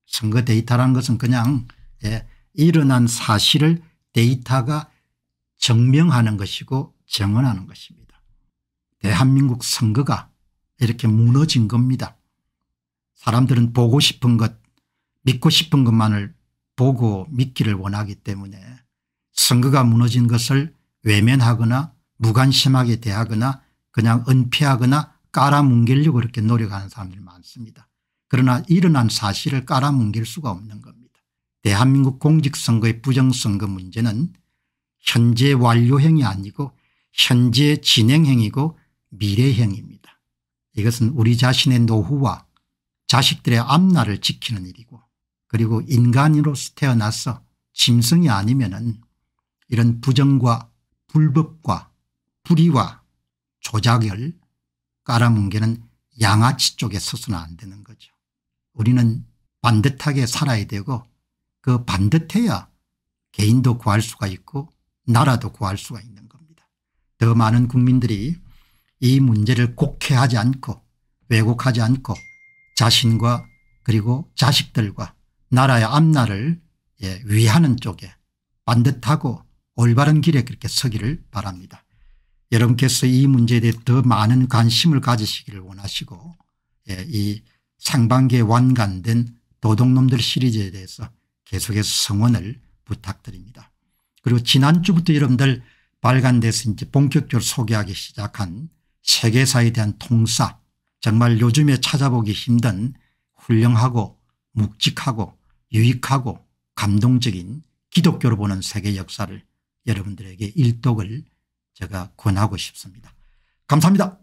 선거 데이터라는 것은 그냥 예, 일어난 사실을 데이터가 증명하는 것이고 증언하는 것입니다. 대한민국 선거가 이렇게 무너진 겁니다. 사람들은 보고 싶은 것 믿고 싶은 것만을 보고 믿기를 원하기 때문에 선거가 무너진 것을 외면하거나 무관심하게 대하거나 그냥 은폐하거나 깔아뭉개려고 그렇게 노력하는 사람들이 많습니다. 그러나 일어난 사실을 깔아뭉갤 수가 없는 겁니다. 대한민국 공직선거의 부정선거 문제는 현재 완료형이 아니고 현재 진행형이고 미래형입니다. 이것은 우리 자신의 노후와 자식들의 앞날을 지키는 일이고 그리고 인간으로서 태어나서 짐승이 아니면 은 이런 부정과 불법과 불의와 조작을 깔아뭉개는 양아치 쪽에 서서는 안 되는 거죠. 우리는 반듯하게 살아야 되고 그 반듯해야 개인도 구할 수가 있고 나라도 구할 수가 있는 겁니다. 더 많은 국민들이 이 문제를 곡해하지 않고 왜곡하지 않고 자신과 그리고 자식들과 나라의 앞날을 예, 위하는 쪽에 반듯하고 올바른 길에 그렇게 서기를 바랍니다. 여러분께서 이 문제에 대해 더 많은 관심을 가지시기를 원하시고 예, 이 상반기에 완간된 도둑놈들 시리즈에 대해서 계속해서 성원을 부탁드립니다. 그리고 지난주부터 여러분들 발간돼서 이제 본격적으로 소개하기 시작한 세계사에 대한 통사 정말 요즘에 찾아보기 힘든 훌륭하고 묵직하고 유익하고 감동적인 기독교로 보는 세계 역사를 여러분들에게 일독을 제가 권하고 싶습니다. 감사합니다.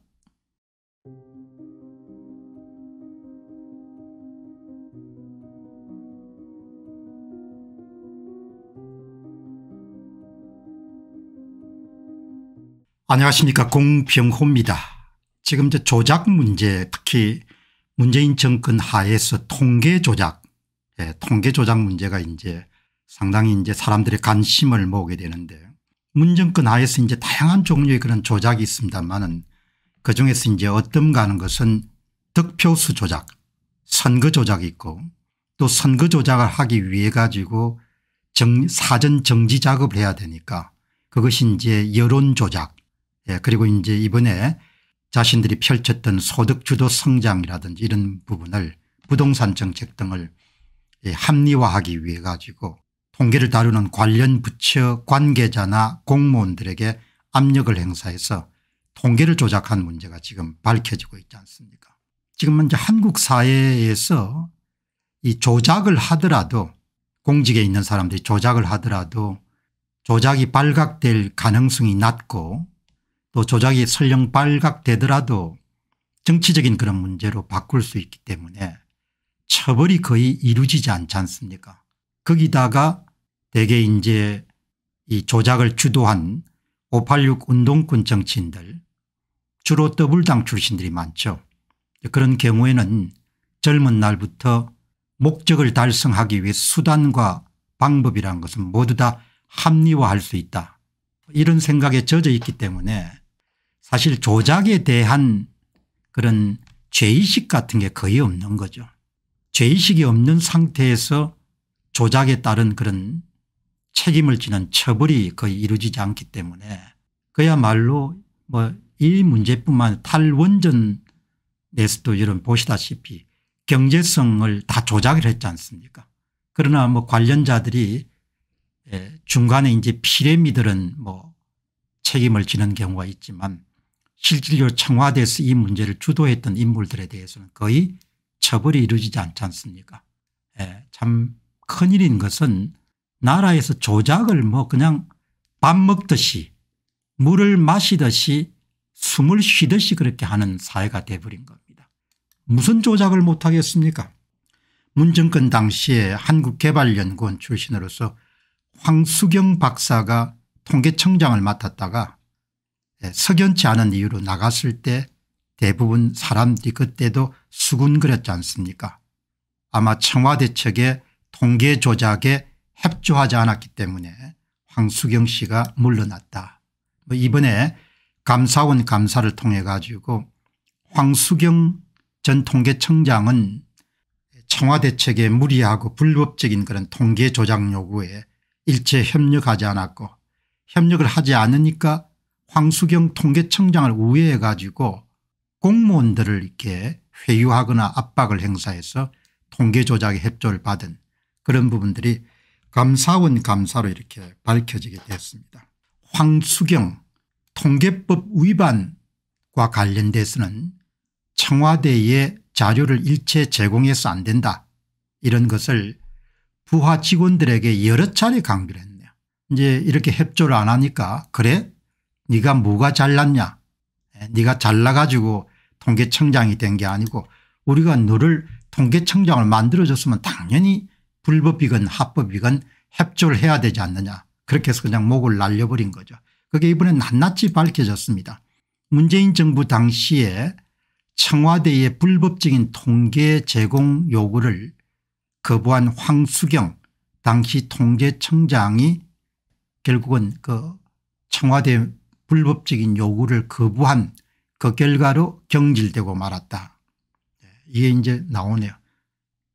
안녕하십니까 공병호입니다. 지금 제 조작 문제 특히 문재인 정권 하에서 통계 조작 예, 통계 조작 문제가 이제 상당히 이제 사람들의 관심을 모으게 되는데 요 문정권 하에서 이제 다양한 종류의 그런 조작이 있습니다만은 그중에서 이제 어떤가 는 것은 득표수 조작 선거 조작이 있고 또 선거 조작을 하기 위해 가지고 정 사전 정지 작업을 해야 되니까 그것이 이제 여론 조작 예 그리고 이제 이번에 자신들이 펼쳤던 소득주도 성장이라든지 이런 부분을 부동산 정책 등을 예 합리화하기 위해 가지고 통계를 다루는 관련 부처 관계자나 공무원들에게 압력을 행사해서 통계를 조작한 문제가 지금 밝혀지고 있지 않습니까 지금 먼저 한국 사회에서 이 조작을 하더라도 공직에 있는 사람들이 조작을 하더라도 조작이 발각될 가능성이 낮고 또 조작이 설령 발각되더라도 정치적인 그런 문제로 바꿀 수 있기 때문에 처벌이 거의 이루어지지 않지 않습니까 거기다가 대개 이제 이 조작을 주도한 586 운동권 정치인들 주로 더블당 출신들이 많죠. 그런 경우에는 젊은 날부터 목적을 달성하기 위해 수단과 방법이라는 것은 모두 다 합리화할 수 있다. 이런 생각에 젖어 있기 때문에 사실 조작에 대한 그런 죄의식 같은 게 거의 없는 거죠. 죄의식이 없는 상태에서 조작에 따른 그런 책임을 지는 처벌이 거의 이루어지지 않기 때문에 그야말로 뭐 이 문제뿐만 탈원전 내에서도 여러분 보시다시피 경제성을 다 조작을 했지 않습니까 그러나 뭐 관련자들이 예, 중간에 이제 피레미들은 뭐 책임을 지는 경우가 있지만 실질적으로 청와대에서 이 문제를 주도했던 인물들에 대해서는 거의 처벌이 이루어지지 않지 않습니까 예, 참 큰일인 것은 나라에서 조작을 뭐 그냥 밥 먹듯이 물을 마시듯이 숨을 쉬듯이 그렇게 하는 사회가 돼버린 겁니다. 무슨 조작을 못하겠습니까 문정권 당시에 한국개발연구원 출신으로서 황수경 박사가 통계청장을 맡았다가 예, 석연치 않은 이유로 나갔을 때 대부분 사람들이 그때도 수군거렸지 않습니까 아마 청와대 측에 통계 조작에 협조하지 않았기 때문에 황수경 씨가 물러났다. 뭐 이번에 감사원 감사를 통해 가지고 황수경 전 통계청장은 청와대 측의 무리하고 불법적인 그런 통계 조작 요구에 일체 협력하지 않았고 협력을 하지 않으니까 황수경 통계청장을 우회해 가지고 공무원들을 이렇게 회유하거나 압박을 행사해서 통계 조작에 협조를 받은 그런 부분들이 감사원 감사로 이렇게 밝혀지게 되었습니다. 황수경 통계법 위반과 관련돼서는 청와대에 자료를 일체 제공해서 안 된다 이런 것을 부하 직원들에게 여러 차례 강조를 했네요. 이제 이렇게 협조를 안 하니까 그래 네가 뭐가 잘났냐 네가 잘나가지고 통계청장이 된 게 아니고 우리가 너를 통계청장을 만들어줬으면 당연히 불법이건 합법이건 협조를 해야 되지 않느냐 그렇게 해서 그냥 목을 날려버린 거죠. 그게 이번에 낱낱이 밝혀졌습니다. 문재인 정부 당시에 청와대의 불법적인 통계 제공 요구를 거부한 황수경 당시 통계청장이 결국은 그 청와대 불법적인 요구를 거부한 그 결과로 경질되고 말았다. 네, 이게 이제 나오네요.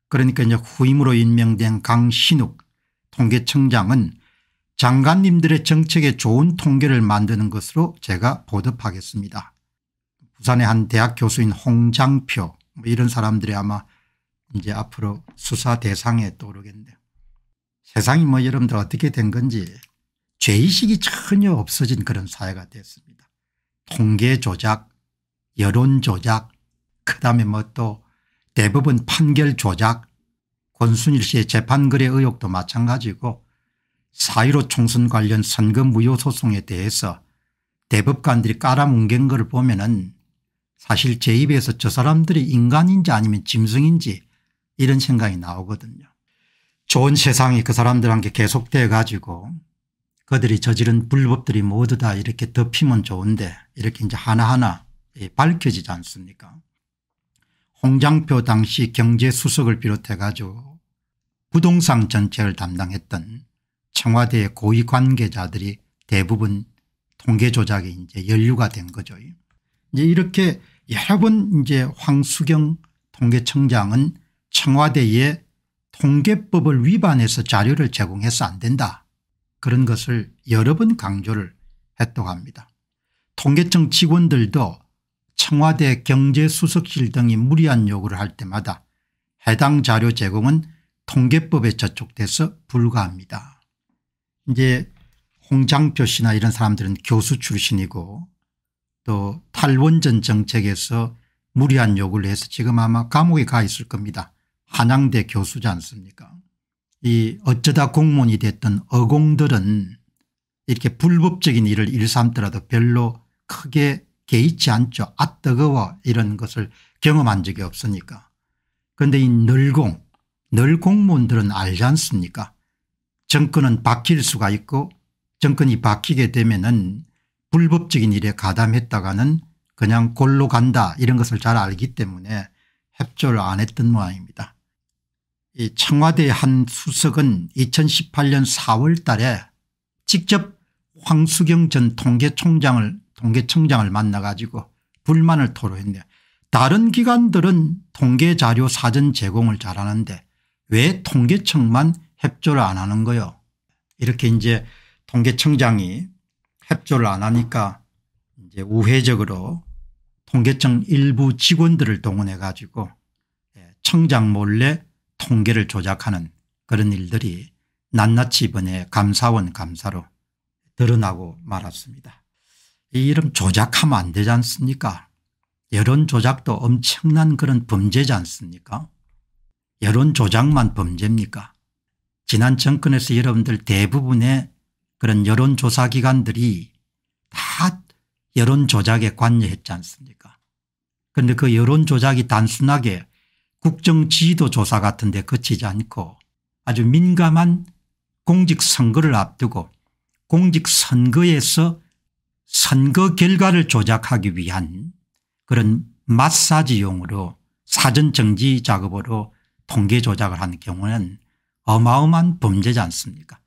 그러니까 이제 후임으로 임명된 강신욱 통계청장은 장관님들의 정책에 좋은 통계를 만드는 것으로 제가 보답하겠습니다. 부산의 한 대학 교수인 홍장표 뭐 이런 사람들이 아마 이제 앞으로 수사 대상에 떠오르겠네요. 세상이 뭐 여러분들 어떻게 된 건지 죄의식이 전혀 없어진 그런 사회가 됐습니다. 통계 조작, 여론 조작, 그 다음에 뭐또 대법원 판결 조작 권순일 씨의 재판거래 의혹도 마찬가지고 사1로 총선 관련 선거 무효 소송에 대해서 대법관들이 깔아뭉갠 걸 보면 은 사실 제 입에서 저 사람들이 인간인지 아니면 짐승인지 이런 생각이 나오거든요. 좋은 세상이 그 사람들한테 계속돼 가지고 그들이 저지른 불법들이 모두 다 이렇게 덮이면 좋은데 이렇게 이제 하나하나 예, 밝혀지지 않습니까 홍장표 당시 경제수석을 비롯해 가지고 부동산 전체를 담당했던 청와대의 고위 관계자들이 대부분 통계 조작에 이제 연류가된 거죠. 이제 이렇게 여러 번 이제 황수경 통계청장은 청와대에 통계법을 위반해서 자료를 제공해서 안 된다 그런 것을 여러 번 강조를 했다고 합니다. 통계청 직원들도 청와대 경제수석실 등이 무리한 요구를 할 때마다 해당 자료 제공은 통계법에 저촉돼서 불가합니다. 이제 홍장표 씨나 이런 사람들은 교수 출신이고 또 탈원전 정책에서 무리한 요구를 해서 지금 아마 감옥에 가 있을 겁니다. 한양대 교수지 않습니까 이 어쩌다 공무원이 됐던 어공들은 이렇게 불법적인 일을 일삼더라도 별로 크게 개의치 않죠. 아 뜨거워 이런 것을 경험한 적이 없으니까. 그런데 이 늘공 늘 공무원들은 알지 않습니까 정권은 바뀔 수가 있고 정권이 바뀌게 되면 은 불법적인 일에 가담했다가는 그냥 골로 간다 이런 것을 잘 알기 때문에 협조를 안 했던 모양입니다. 이 청와대의 한 수석은 2018년 4월 달에 직접 황수경 전 통계총장을 통계청장을 만나가지고 불만을 토로했는데 다른 기관들은 통계자료 사전 제공을 잘하는데 왜 통계청만 협조를 안 하는 거요 이렇게 이제 통계청장이 협조를 안 하니까 이제 우회적으로 통계청 일부 직원들을 동원해 가지고 예, 청장 몰래 통계를 조작하는 그런 일들이 낱낱이 이번에 감사원 감사로 드러나고 말았습니다. 이 이름 조작하면 안 되지 않습니까 여론 조작도 엄청난 그런 범죄지 않습니까 여론 조작만 범죄입니까 지난 정권에서 여러분들 대부분의 그런 여론조사기관들이 다 여론조작에 관여했지 않습니까 그런데 그 여론조작이 단순하게 국정지도조사 같은 데 그치지 않고 아주 민감한 공직선거를 앞두고 공직선거에서 선거 결과를 조작하기 위한 그런 마사지용으로 사전정지 작업으로 통계 조작을 한 경우는 어마어마한 범죄지 않습니까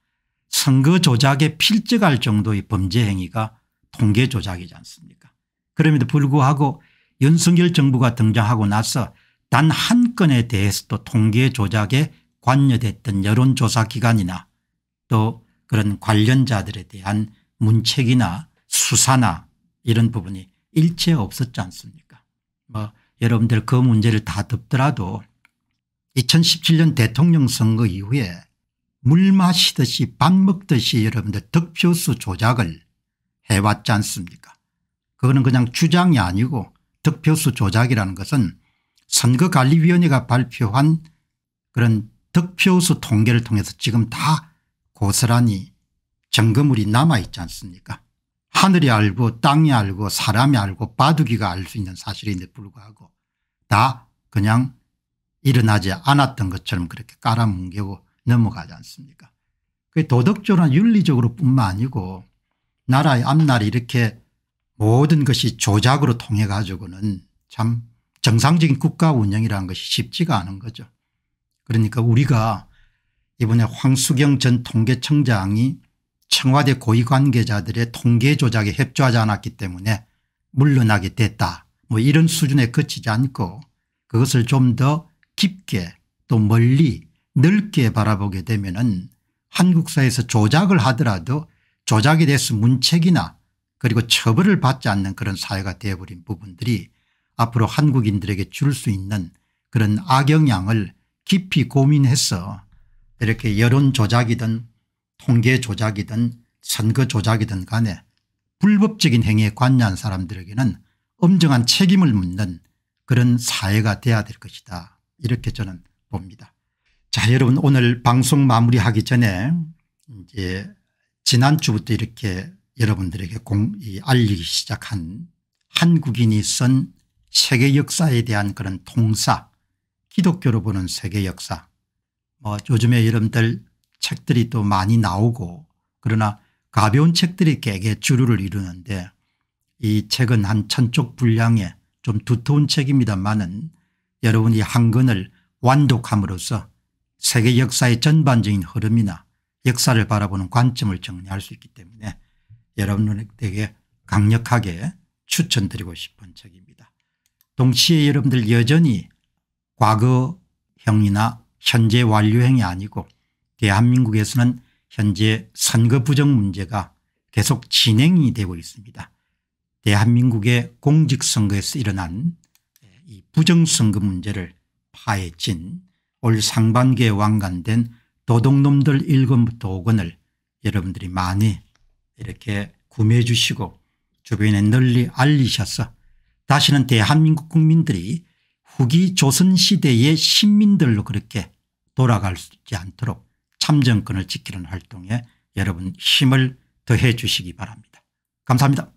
선거 조작에 필적할 정도의 범죄 행위가 통계 조작이지 않습니까 그럼에도 불구하고 윤석열 정부가 등장하고 나서 단 한 건에 대해서도 통계 조작에 관여됐던 여론조사기관이나 또 그런 관련자들에 대한 문책이나 수사나 이런 부분이 일체 없었지 않습니까 뭐 여러분들 그 문제를 다 덮더라도 2017년 대통령 선거 이후에 물 마시듯이 밥 먹듯이 여러분들 득표수 조작을 해왔지 않습니까 그거는 그냥 주장이 아니고 득표수 조작이라는 것은 선거관리위원회가 발표한 그런 득표수 통계를 통해서 지금 다 고스란히 점검물이 남아있지 않습니까 하늘이 알고 땅이 알고 사람이 알고 바둑이가 알 수 있는 사실인데 불구하고 다 그냥 일어나지 않았던 것처럼 그렇게 깔아뭉개고 넘어가지 않습니까 그도덕적으로 윤리적으로 뿐만 아니고 나라의 앞날이 이렇게 모든 것이 조작으로 통해 가지고는 참 정상적인 국가 운영이라는 것이 쉽지가 않은 거죠. 그러니까 우리가 이번에 황수경 전 통계청장이 청와대 고위 관계자들의 통계 조작에 협조하지 않았기 때문에 물러나게 됐다 뭐 이런 수준에 그치지 않고 그것을 좀 더 깊게 또 멀리 넓게 바라보게 되면 은 한국사회에서 조작을 하더라도 조작에 대해서 문책이나 그리고 처벌을 받지 않는 그런 사회가 되어버린 부분들이 앞으로 한국인들에게 줄 수 있는 그런 악영향을 깊이 고민해서 이렇게 여론 조작이든 통계 조작이든 선거 조작이든 간에 불법적인 행위에 관여한 사람들에게는 엄정한 책임을 묻는 그런 사회가 돼야 될 것이다 이렇게 저는 봅니다. 자 여러분 오늘 방송 마무리하기 전에 이제 지난주부터 이렇게 여러분들에게 공, 알리기 시작한 한국인이 쓴 세계 역사에 대한 그런 통사 기독교로 보는 세계 역사 뭐 요즘에 여러분들 책들이 또 많이 나오고 그러나 가벼운 책들이 개개 주류를 이루는데 이 책은 한 천쪽 분량의 좀 두터운 책입니다만은 여러분이 한 권을 완독함으로써 세계 역사의 전반적인 흐름이나 역사를 바라보는 관점을 정리할 수 있기 때문에 여러분에게 들 강력하게 추천드리고 싶은 책입니다. 동시에 여러분들 여전히 과거형이나 현재 완료형이 아니고 대한민국에서는 현재 선거 부정 문제가 계속 진행이 되고 있습니다. 대한민국의 공직선거에서 일어난 이 부정선거 문제를 파헤친 올 상반기에 왕관된 도둑놈들 1권부터 5권을 여러분들이 많이 이렇게 구매해 주시고 주변에 널리 알리셔서 다시는 대한민국 국민들이 후기 조선시대의 신민들로 그렇게 돌아갈지 않도록 참정권을 지키는 활동에 여러분 힘을 더해 주시기 바랍니다. 감사합니다.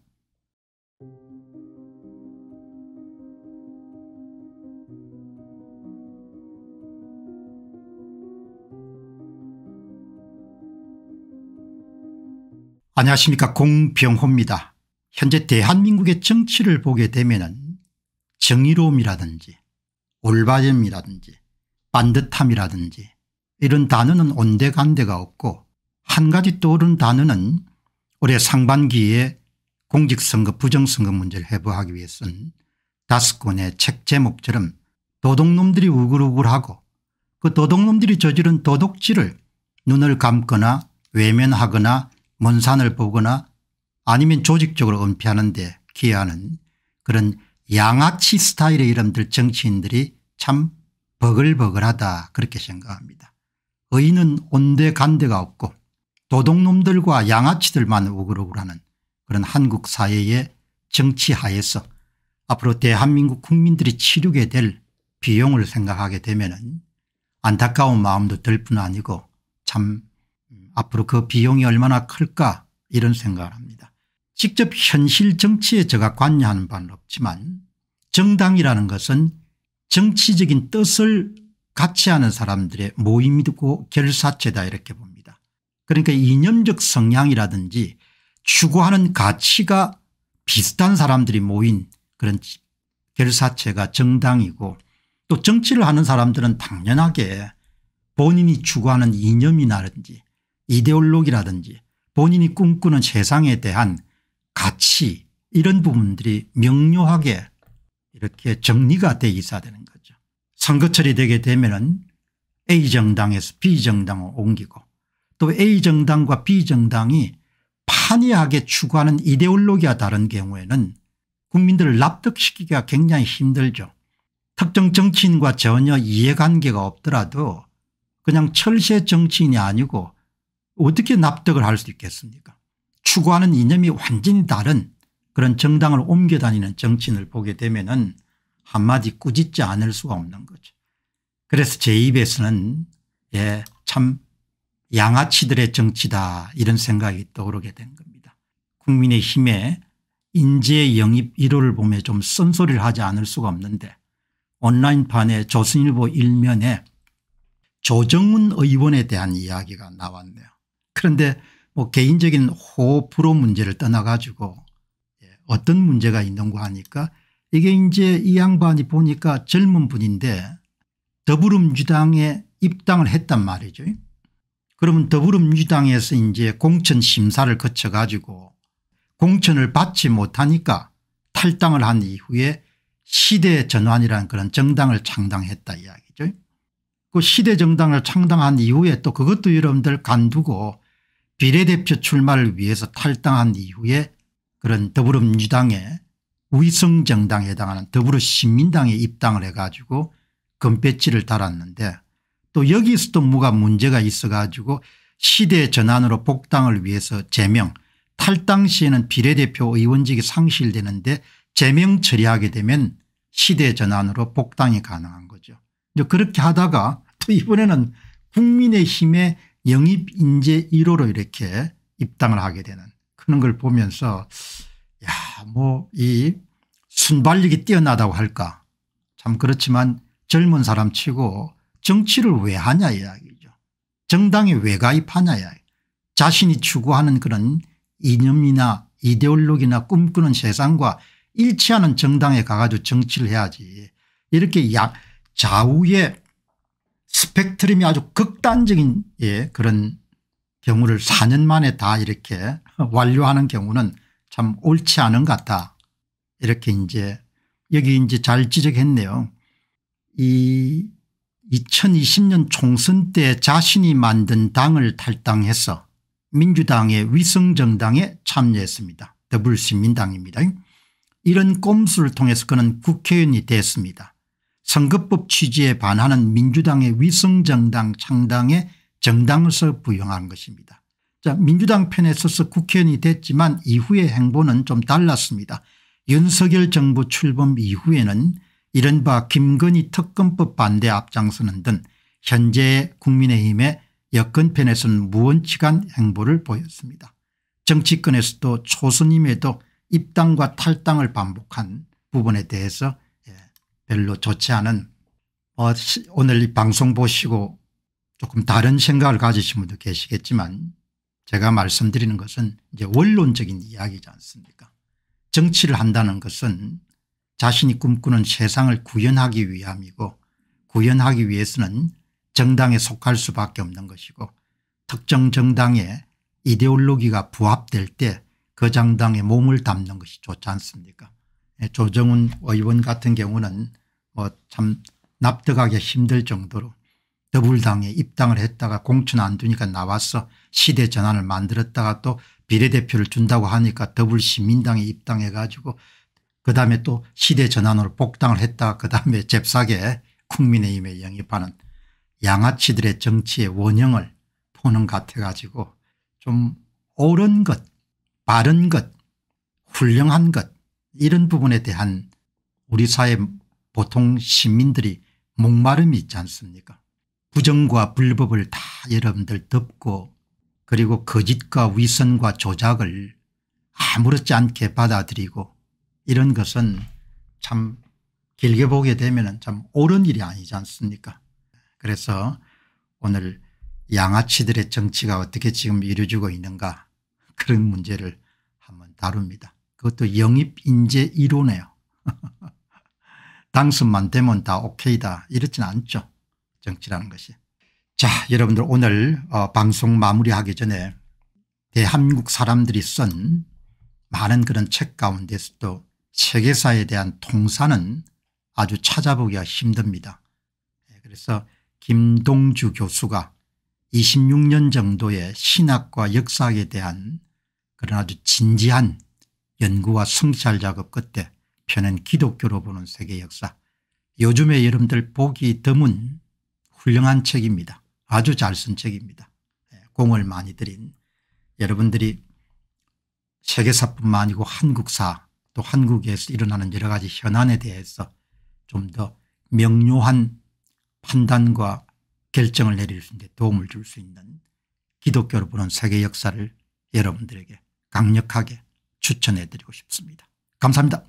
안녕하십니까 공병호입니다. 현재 대한민국의 정치를 보게 되면 정의로움이라든지 올바름이라든지 반듯함이라든지 이런 단어는 온데간데가 없고 한 가지 떠오른 단어는 올해 상반기에 공직선거 부정선거 문제를 해부하기 위해 쓴 다섯 권의 책 제목처럼 도둑놈들이 우글우글하고 그 도둑놈들이 저지른 도둑질을 눈을 감거나 외면하거나 먼 산을 보거나 아니면 조직적으로 은폐하는 데 기여하는 그런 양아치 스타일의 이름들 정치인들이 참 버글버글하다 그렇게 생각합니다. 의인은 온데간데가 없고 도둑놈들과 양아치들만 우글우글하는 그런 한국 사회의 정치하에서 앞으로 대한민국 국민들이 치르게 될 비용을 생각하게 되면 안타까운 마음도 들 뿐 아니고 참 음, 앞으로 그 비용이 얼마나 클까 이런 생각을 합니다. 직접 현실 정치에 제가 관여하는 바는 없지만 정당이라는 것은 정치적인 뜻을 같이하는 사람들의 모임이고 결사체다 이렇게 봅니다. 그러니까 이념적 성향이라든지 추구하는 가치가 비슷한 사람들이 모인 그런 결사체가 정당이고 또 정치를 하는 사람들은 당연하게 본인이 추구하는 이념이라든지 이데올로기라든지 본인이 꿈꾸는 세상에 대한 가치 이런 부분들이 명료하게 이렇게 정리가 돼 있어야 되는 거 선거철이 되게 되면은 A정당에서 B정당을 옮기고 또 A정당과 B정당이 판이하게 추구하는 이데올로기와 다른 경우에는 국민들을 납득시키기가 굉장히 힘들죠. 특정 정치인과 전혀 이해관계가 없더라도 그냥 철새 정치인이 아니고 어떻게 납득을 할 수 있겠습니까 추구하는 이념이 완전히 다른 그런 정당을 옮겨다니는 정치인을 보게 되면 은 한마디 꾸짖지 않을 수가 없는 거죠. 그래서 제 입에서는 예, 참 양아치들의 정치다 이런 생각이 떠오르게 된 겁니다. 국민의힘의 인재 영입 1호를 보면 좀 쓴소리를 하지 않을 수가 없는데 온라인판에 조선일보 일면에 조정훈 의원에 대한 이야기가 나왔네요. 그런데 뭐 개인적인 호불호 문제를 떠나가지고 예, 어떤 문제가 있는가 하니까 이게 이제 이 양반이 보니까 젊은 분인데 더불어민주당에 입당을 했단 말이죠. 그러면 더불어민주당에서 이제 공천 심사를 거쳐 가지고 공천을 받지 못하니까 탈당을 한 이후에 시대 전환이라는 그런 정당을 창당했다 이야기죠. 그 시대 정당을 창당한 이후에 또 그것도 여러분들 간두고 비례대표 출마를 위해서 탈당한 이후에 그런 더불어민주당에 위성정당에 해당하는 더불어시민당에 입당을 해가지고 금배지를 달았는데 또 여기서 도 뭐가 문제가 있어가지고 시대 전환으로 복당을 위해서 제명 탈당 시에는 비례대표 의원직이 상실되는데 제명 처리하게 되면 시대 전환으로 복당이 가능한 거죠. 그렇게 하다가 또 이번에는 국민의힘의 영입인재 1호로 이렇게 입당을 하게 되는 그런 걸 보면서 야뭐이 순발력이 뛰어나다고 할까 참 그렇지만 젊은 사람 치고 정치를 왜 하냐 이야기죠. 정당에 왜 가입하냐 이야기. 자신이 추구하는 그런 이념이나 이데올로기나 꿈꾸는 세상과 일치하는 정당에 가가지고 정치를 해야지 이렇게 약 좌우의 스펙트럼이 아주 극단적인 예 그런 경우를 4년 만에 다 이렇게 완료하는 경우는 참 옳지 않은 것 같다 이렇게 이제 여기 이제 잘 지적했네요. 이 2020년 총선 때 자신이 만든 당을 탈당해서 민주당의 위성정당에 참여했습니다. 더불시민당입니다. 이런 꼼수를 통해서 그는 국회의원이 됐습니다. 선거법 취지에 반하는 민주당의 위성정당 창당에 정당에서 부영한 것입니다. 자 민주당 편에 서서 국회의원이 됐지만 이후의 행보는 좀 달랐습니다. 윤석열 정부 출범 이후에는 이른바 김건희 특검법 반대 앞장서는 등 현재 국민의힘의 여권편에서는 무언칙한 행보를 보였습니다. 정치권에서도 초선임에도 입당과 탈당을 반복한 부분에 대해서 예, 별로 좋지 않은 뭐, 오늘 이 방송 보시고 조금 다른 생각을 가지신 분도 계시겠지만 제가 말씀드리는 것은 이제 원론적인 이야기지 않습니까 정치를 한다는 것은 자신이 꿈꾸는 세상을 구현하기 위함이고 구현하기 위해서는 정당에 속할 수밖에 없는 것이고 특정 정당의 이데올로기가 부합될 때 그정당에 몸을 담는 것이 좋지 않습니까 예, 조정훈 의원 같은 경우는 뭐참 납득하기 힘들 정도로 더불당에 입당을 했다가 공천 안 두니까 나와서 시대 전환을 만들었다가 또 비례대표를 준다고 하니까 더불시 민당에 입당해 가지고 그다음에 또 시대 전환으로 복당을 했다 그다음에 잽싸게 국민의힘에 영입하는 양아치들의 정치의 원형을 보는 같아 가지고 좀 옳은 것 바른 것 훌륭한 것 이런 부분에 대한 우리 사회 보통 시민들이 목마름이 있지 않습니까 부정과 불법을 다 여러분들 덮고 그리고 거짓과 그 위선과 조작을 아무렇지 않게 받아들이고 이런 것은 참 길게 보게 되면 참 옳은 일이 아니지 않습니까 그래서 오늘 양아치들의 정치가 어떻게 지금 이루어지고 있는가 그런 문제를 한번 다룹니다. 그것도 영입인재 이론이에요. 당선만 되면 다 오케이다 이렇지는 않죠. 정치라는 것이. 자 여러분들 오늘 어, 방송 마무리하기 전에 대한민국 사람들이 쓴 많은 그런 책 가운데서도 세계사에 대한 통사는 아주 찾아보기가 힘듭니다. 네, 그래서 김동주 교수가 26년 정도의 신학과 역사에 학 대한 그런 아주 진지한 연구와 성찰 작업 끝에 펴낸 기독교로 보는 세계 역사 요즘에 여러분들 보기 드문 훌륭한 책입니다. 아주 잘 쓴 책입니다. 예, 공을 많이 들인 여러분들이 세계사뿐만 아니고 한국사 또 한국에서 일어나는 여러 가지 현안에 대해서 좀 더 명료한 판단과 결정을 내릴 수 있는 데 도움을 줄 수 있는 기독교로 보는 세계 역사를 여러분들에게 강력하게 추천해 드리고 싶습니다. 감사합니다.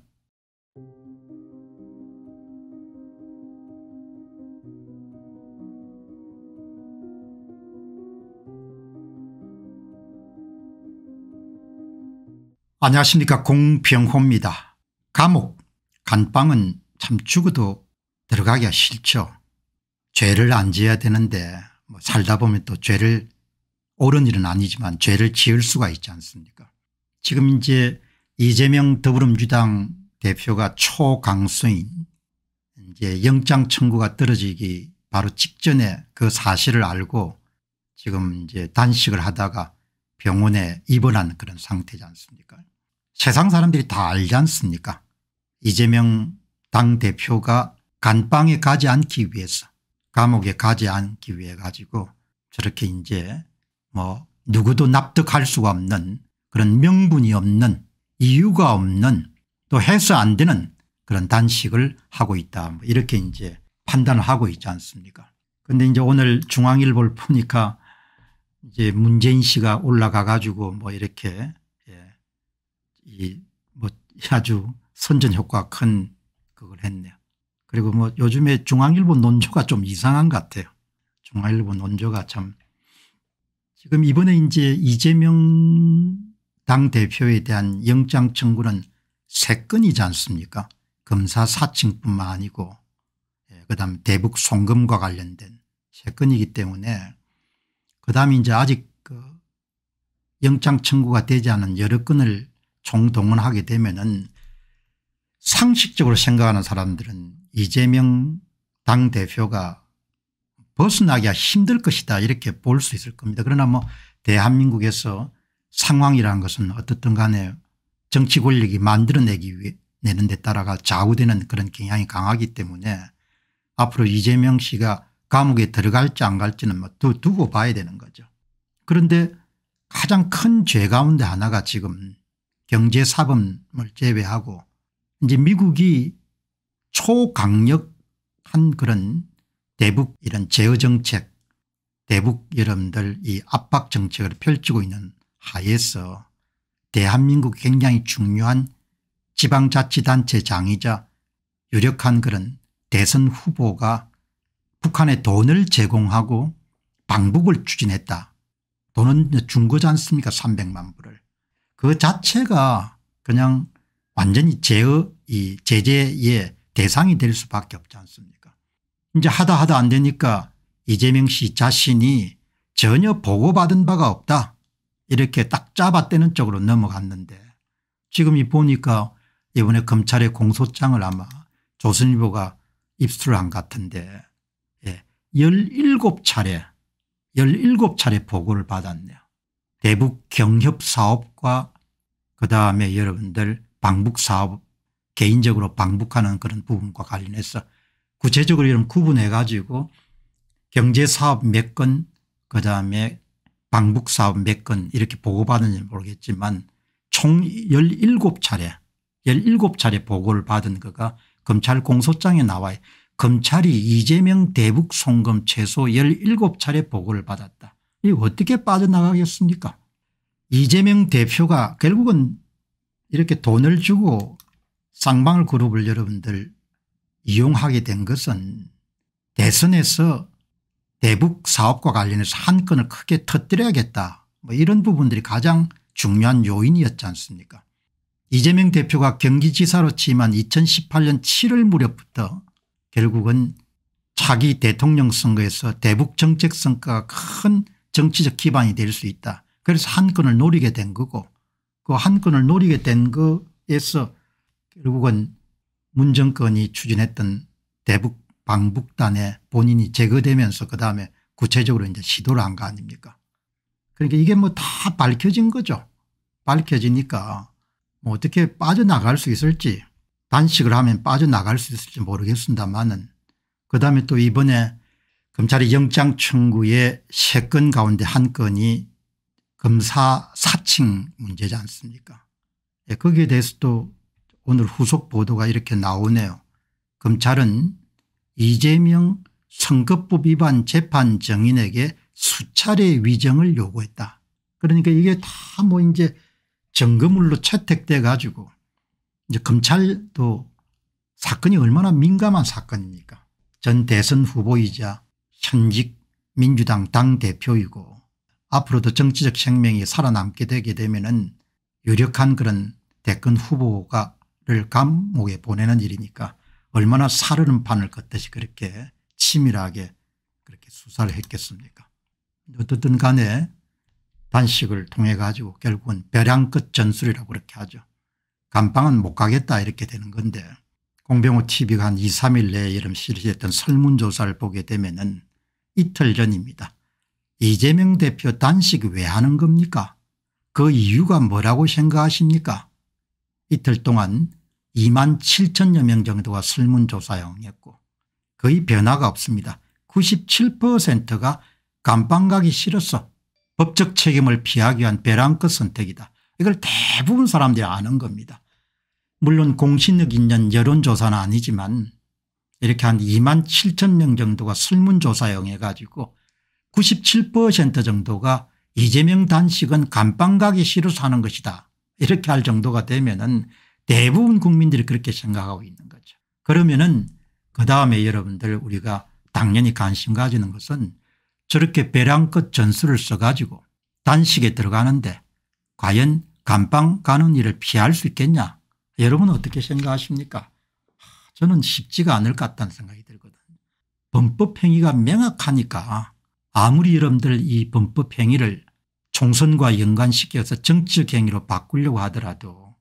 안녕하십니까 공병호입니다. 감옥 간빵은 참 죽어도 들어가기가 싫죠. 죄를 안 지어야 되는데 뭐 살다 보면 또 죄를 옳은 일은 아니지만 죄를 지을 수가 있지 않습니까 지금 이제 이재명 더불어민주당 대표가 초강수인 이제 영장 청구가 떨어지기 바로 직전에 그 사실을 알고 지금 이제 단식을 하다가 병원에 입원한 그런 상태지 않습니까 세상 사람들이 다 알지 않습니까 이재명 당대표가 간방에 가지 않기 위해서 감옥에 가지 않기 위해 가지고 저렇게 이제 뭐 누구도 납득할 수가 없는 그런 명분이 없는 이유가 없는 또 해서 안 되는 그런 단식을 하고 있다 뭐 이렇게 이제 판단을 하고 있지 않습니까 그런데 이제 오늘 중앙일보를 보니까 이제 문재인 씨가 올라가 가지고 뭐 이렇게 이뭐 아주 선전 효과 큰 그걸 했네요. 그리고 뭐 요즘에 중앙일보 논조가 좀 이상한 것 같아요. 중앙일보 논조가 참 지금 이번에 이제 이재명 당 대표에 대한 영장 청구는 세 건이지 않습니까? 검사 사칭뿐만 아니고 예, 그다음 대북 송금과 관련된 세 건이기 때문에 그다음 이제 아직 그 영장 청구가 되지 않은 여러 건을 총동원하게 되면은 상식적으로 생각하는 사람들은 이재명 당대표가 벗어나기가 힘들 것이다 이렇게 볼 수 있을 겁니다. 그러나 뭐 대한민국에서 상황이라는 것은 어떻든 간에 정치 권력이 만들어내기 위해 내는 데 따라가 좌우되는 그런 경향이 강하기 때문에 앞으로 이재명 씨가 감옥에 들어갈지 안 갈지는 뭐 두고 봐야 되는 거죠. 그런데 가장 큰 죄 가운데 하나가 지금 경제사범을 제외하고 이제 미국이 초강력한 그런 대북 이런 제어정책 대북 여러분들 이 압박정책을 펼치고 있는 하에서 대한민국 굉장히 중요한 지방자치단체 장이자 유력한 그런 대선 후보가 북한에 돈을 제공하고 방북을 추진했다. 돈은 준 거지 않습니까 300만 불을. 그 자체가 그냥 완전히 제의 이 제재의 대상이 될 수밖에 없지 않습니까 이제 하다 하다 안 되니까 이재명 씨 자신이 전혀 보고받은 바가 없다 이렇게 딱 잡아떼는 쪽으로 넘어갔는데 지금 이 보니까 이번에 검찰의 공소장을 아마 조선일보가 입수를한 같은데 예, 17차례 17차례 보고를 받았네요. 대북 경협 사업과 그다음에 여러분들 방북사업 개인적으로 방북하는 그런 부분과 관련해서 구체적으로 이런 구분해 가지고 경제사업 몇 건 그다음에 방북사업 몇 건 이렇게 보고받은지 모르겠지만 총 17차례 17차례 보고를 받은 거가 검찰 공소장에 나와요. 검찰이 이재명 대북 송금 최소 17차례 보고를 받았다. 이거 어떻게 빠져나가겠습니까 이재명 대표가 결국은 이렇게 돈을 주고 쌍방울 그룹을 여러분들 이용하게 된 것은 대선에서 대북 사업과 관련해서 한 건을 크게 터뜨려야겠다 뭐 이런 부분들이 가장 중요한 요인이었지 않습니까 이재명 대표가 경기지사로 취임한 2018년 7월 무렵부터 결국은 차기 대통령 선거에서 대북 정책 성과가 큰 정치적 기반이 될 수 있다 그래서 한 건을 노리게 된 거고 그 한 건을 노리게 된 거에서 결국은 문정권이 추진했던 대북 방북단에 본인이 제거되면서 그다음에 구체적으로 이제 시도를 한 거 아닙니까 그러니까 이게 뭐 다 밝혀진 거죠 밝혀지니까 뭐 어떻게 빠져나갈 수 있을지 단식을 하면 빠져나갈 수 있을지 모르겠습니다만은 그다음에 또 이번에 검찰이 영장 청구에세 건 가운데 한 건이 검사 사칭 문제지 않습니까 예, 거기에 대해서도 오늘 후속 보도가 이렇게 나오네요. 검찰은 이재명 선거법 위반 재판 정인에게 수차례 위정을 요구했다. 그러니까 이게 다 뭐 이제 정거물로 채택돼 가지고 이제 검찰도 사건이 얼마나 민감한 사건입니까 전 대선 후보이자 현직 민주당 당대표이고 앞으로도 정치적 생명이 살아남게 되게 되면 은 유력한 그런 대권 후보가를 감옥에 보내는 일이니까 얼마나 사르는 판을 걷듯이 그렇게 치밀하게 그렇게 수사를 했겠습니까 어떻든 간에 단식을 통해 가지고 결국은 벼량끝 전술이라고 그렇게 하죠. 감방은 못 가겠다 이렇게 되는 건데 공병호 tv가 한 2, 3일 내에 이실시 했던 설문조사를 보게 되면 은 이틀 전입니다. 이재명 대표 단식 왜 하는 겁니까 그 이유가 뭐라고 생각하십니까 이틀 동안 2만 7천여 명 정도가 설문조사용이었고 거의 변화가 없습니다. 97%가 감방 가기 싫어서 법적 책임을 피하기 위한 베랑끝 선택이다. 이걸 대부분 사람들이 아는 겁니다. 물론 공신력 있는 여론조사는 아니지만 이렇게 한 2만 7천 명 정도가 설문조사용 해가지고 97% 정도가 이재명 단식은 감방 가기 싫어사는 것이다 이렇게 할 정도가 되면 은 대부분 국민들이 그렇게 생각하고 있는 거죠. 그러면 은그 다음에 여러분들 우리가 당연히 관심 가지는 것은 저렇게 배량껏 전술을 써가지고 단식에 들어가는데 과연 감방 가는 일을 피할 수 있겠냐 여러분 은 어떻게 생각하십니까 저는 쉽지가 않을 것 같다는 생각이 들거든요. 범법행위가 명확하니까 아무리 여러분들 이 범법 행위를 총선과 연관시켜서 정치적 행위로 바꾸려고 하더라도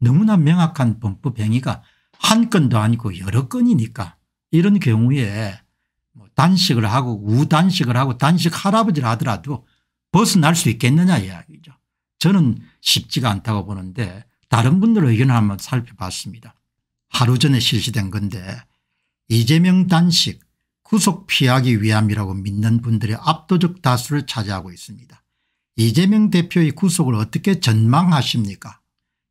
너무나 명확한 범법 행위가 한 건도 아니고 여러 건이니까 이런 경우에 뭐 단식을 하고 우단식을 하고 단식 할아버지를 하더라도 벗어날 수 있겠느냐 이야기죠. 저는 쉽지가 않다고 보는데 다른 분들 의견을 한번 살펴봤습니다. 하루 전에 실시된 건데 이재명 단식 구속 피하기 위함이라고 믿는 분들의 압도적 다수를 차지하고 있습니다. 이재명 대표의 구속을 어떻게 전망하십니까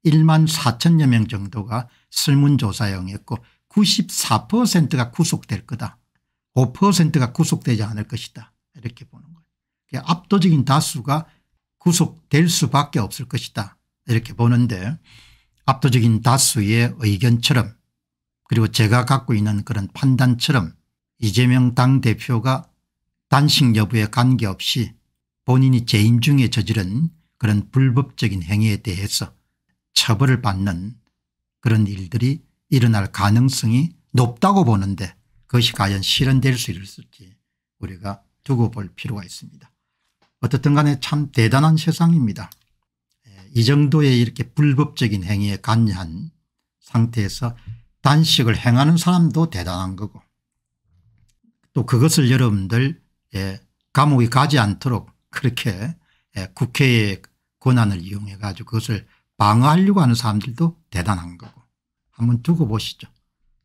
1만 4천여 명 정도가 설문조사에 응했고 94%가 구속될 거다 5%가 구속되지 않을 것이다 이렇게 보는 거예요. 압도적인 다수가 구속될 수밖에 없을 것이다 이렇게 보는데 압도적인 다수의 의견처럼 그리고 제가 갖고 있는 그런 판단처럼 이재명 당대표가 단식 여부에 관계없이 본인이 재임 중에 저지른 그런 불법적인 행위에 대해서 처벌을 받는 그런 일들이 일어날 가능성이 높다고 보는데 그것이 과연 실현될 수 있을지 우리가 두고 볼 필요가 있습니다. 어떻든 간에 참 대단한 세상입니다. 예, 이 정도의 이렇게 불법적인 행위에 관여한 상태에서 단식을 행하는 사람도 대단한 거고 또 그것을 여러분들 예, 감옥에 가지 않도록 그렇게 예, 국회의 권한을 이용해 가지고 그것을 방어하려고 하는 사람들도 대단한 거고 한번 두고 보시죠.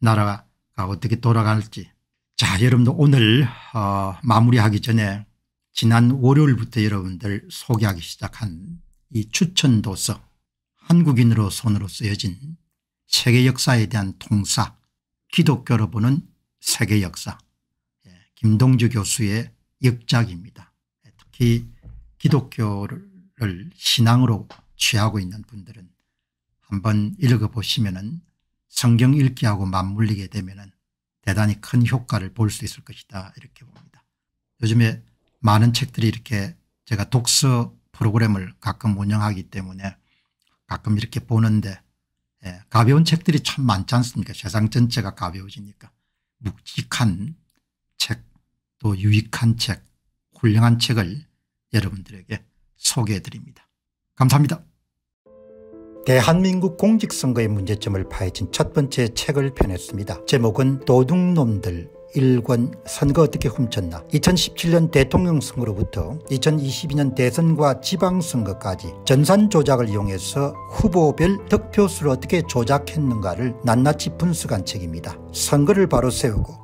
나라가 어떻게 돌아갈지. 자 여러분들 오늘 어, 마무리하기 전에 지난 월요일부터 여러분들 소개하기 시작한 이 추천도서 한국인으로 손으로 쓰여진 세계 역사에 대한 통사 기독교로 보는 세계 역사 김동주 교수의 역작입니다. 특히 기독교를 신앙으로 취하고 있는 분들은 한번 읽어보시면 성경 읽기하고 맞물리게 되면 대단히 큰 효과를 볼 수 있을 것이다 이렇게 봅니다. 요즘에 많은 책들이 이렇게 제가 독서 프로그램을 가끔 운영하기 때문에 가끔 이렇게 보는데 예, 가벼운 책들이 참 많지 않습니까 세상 전체가 가벼워지니까 묵직한 책또 유익한 책 훌륭한 책을 여러분들에게 소개해 드립니다. 감사합니다. 대한민국 공직선거의 문제점을 파헤친 첫 번째 책을 펴냈습니다. 제목은 도둑놈들 일권 선거 어떻게 훔쳤나 2017년 대통령 선거로부터 2022년 대선과 지방선거까지 전산 조작을 이용해서 후보별 득표수를 어떻게 조작했는가를 낱낱이 분석한 책입니다. 선거를 바로 세우고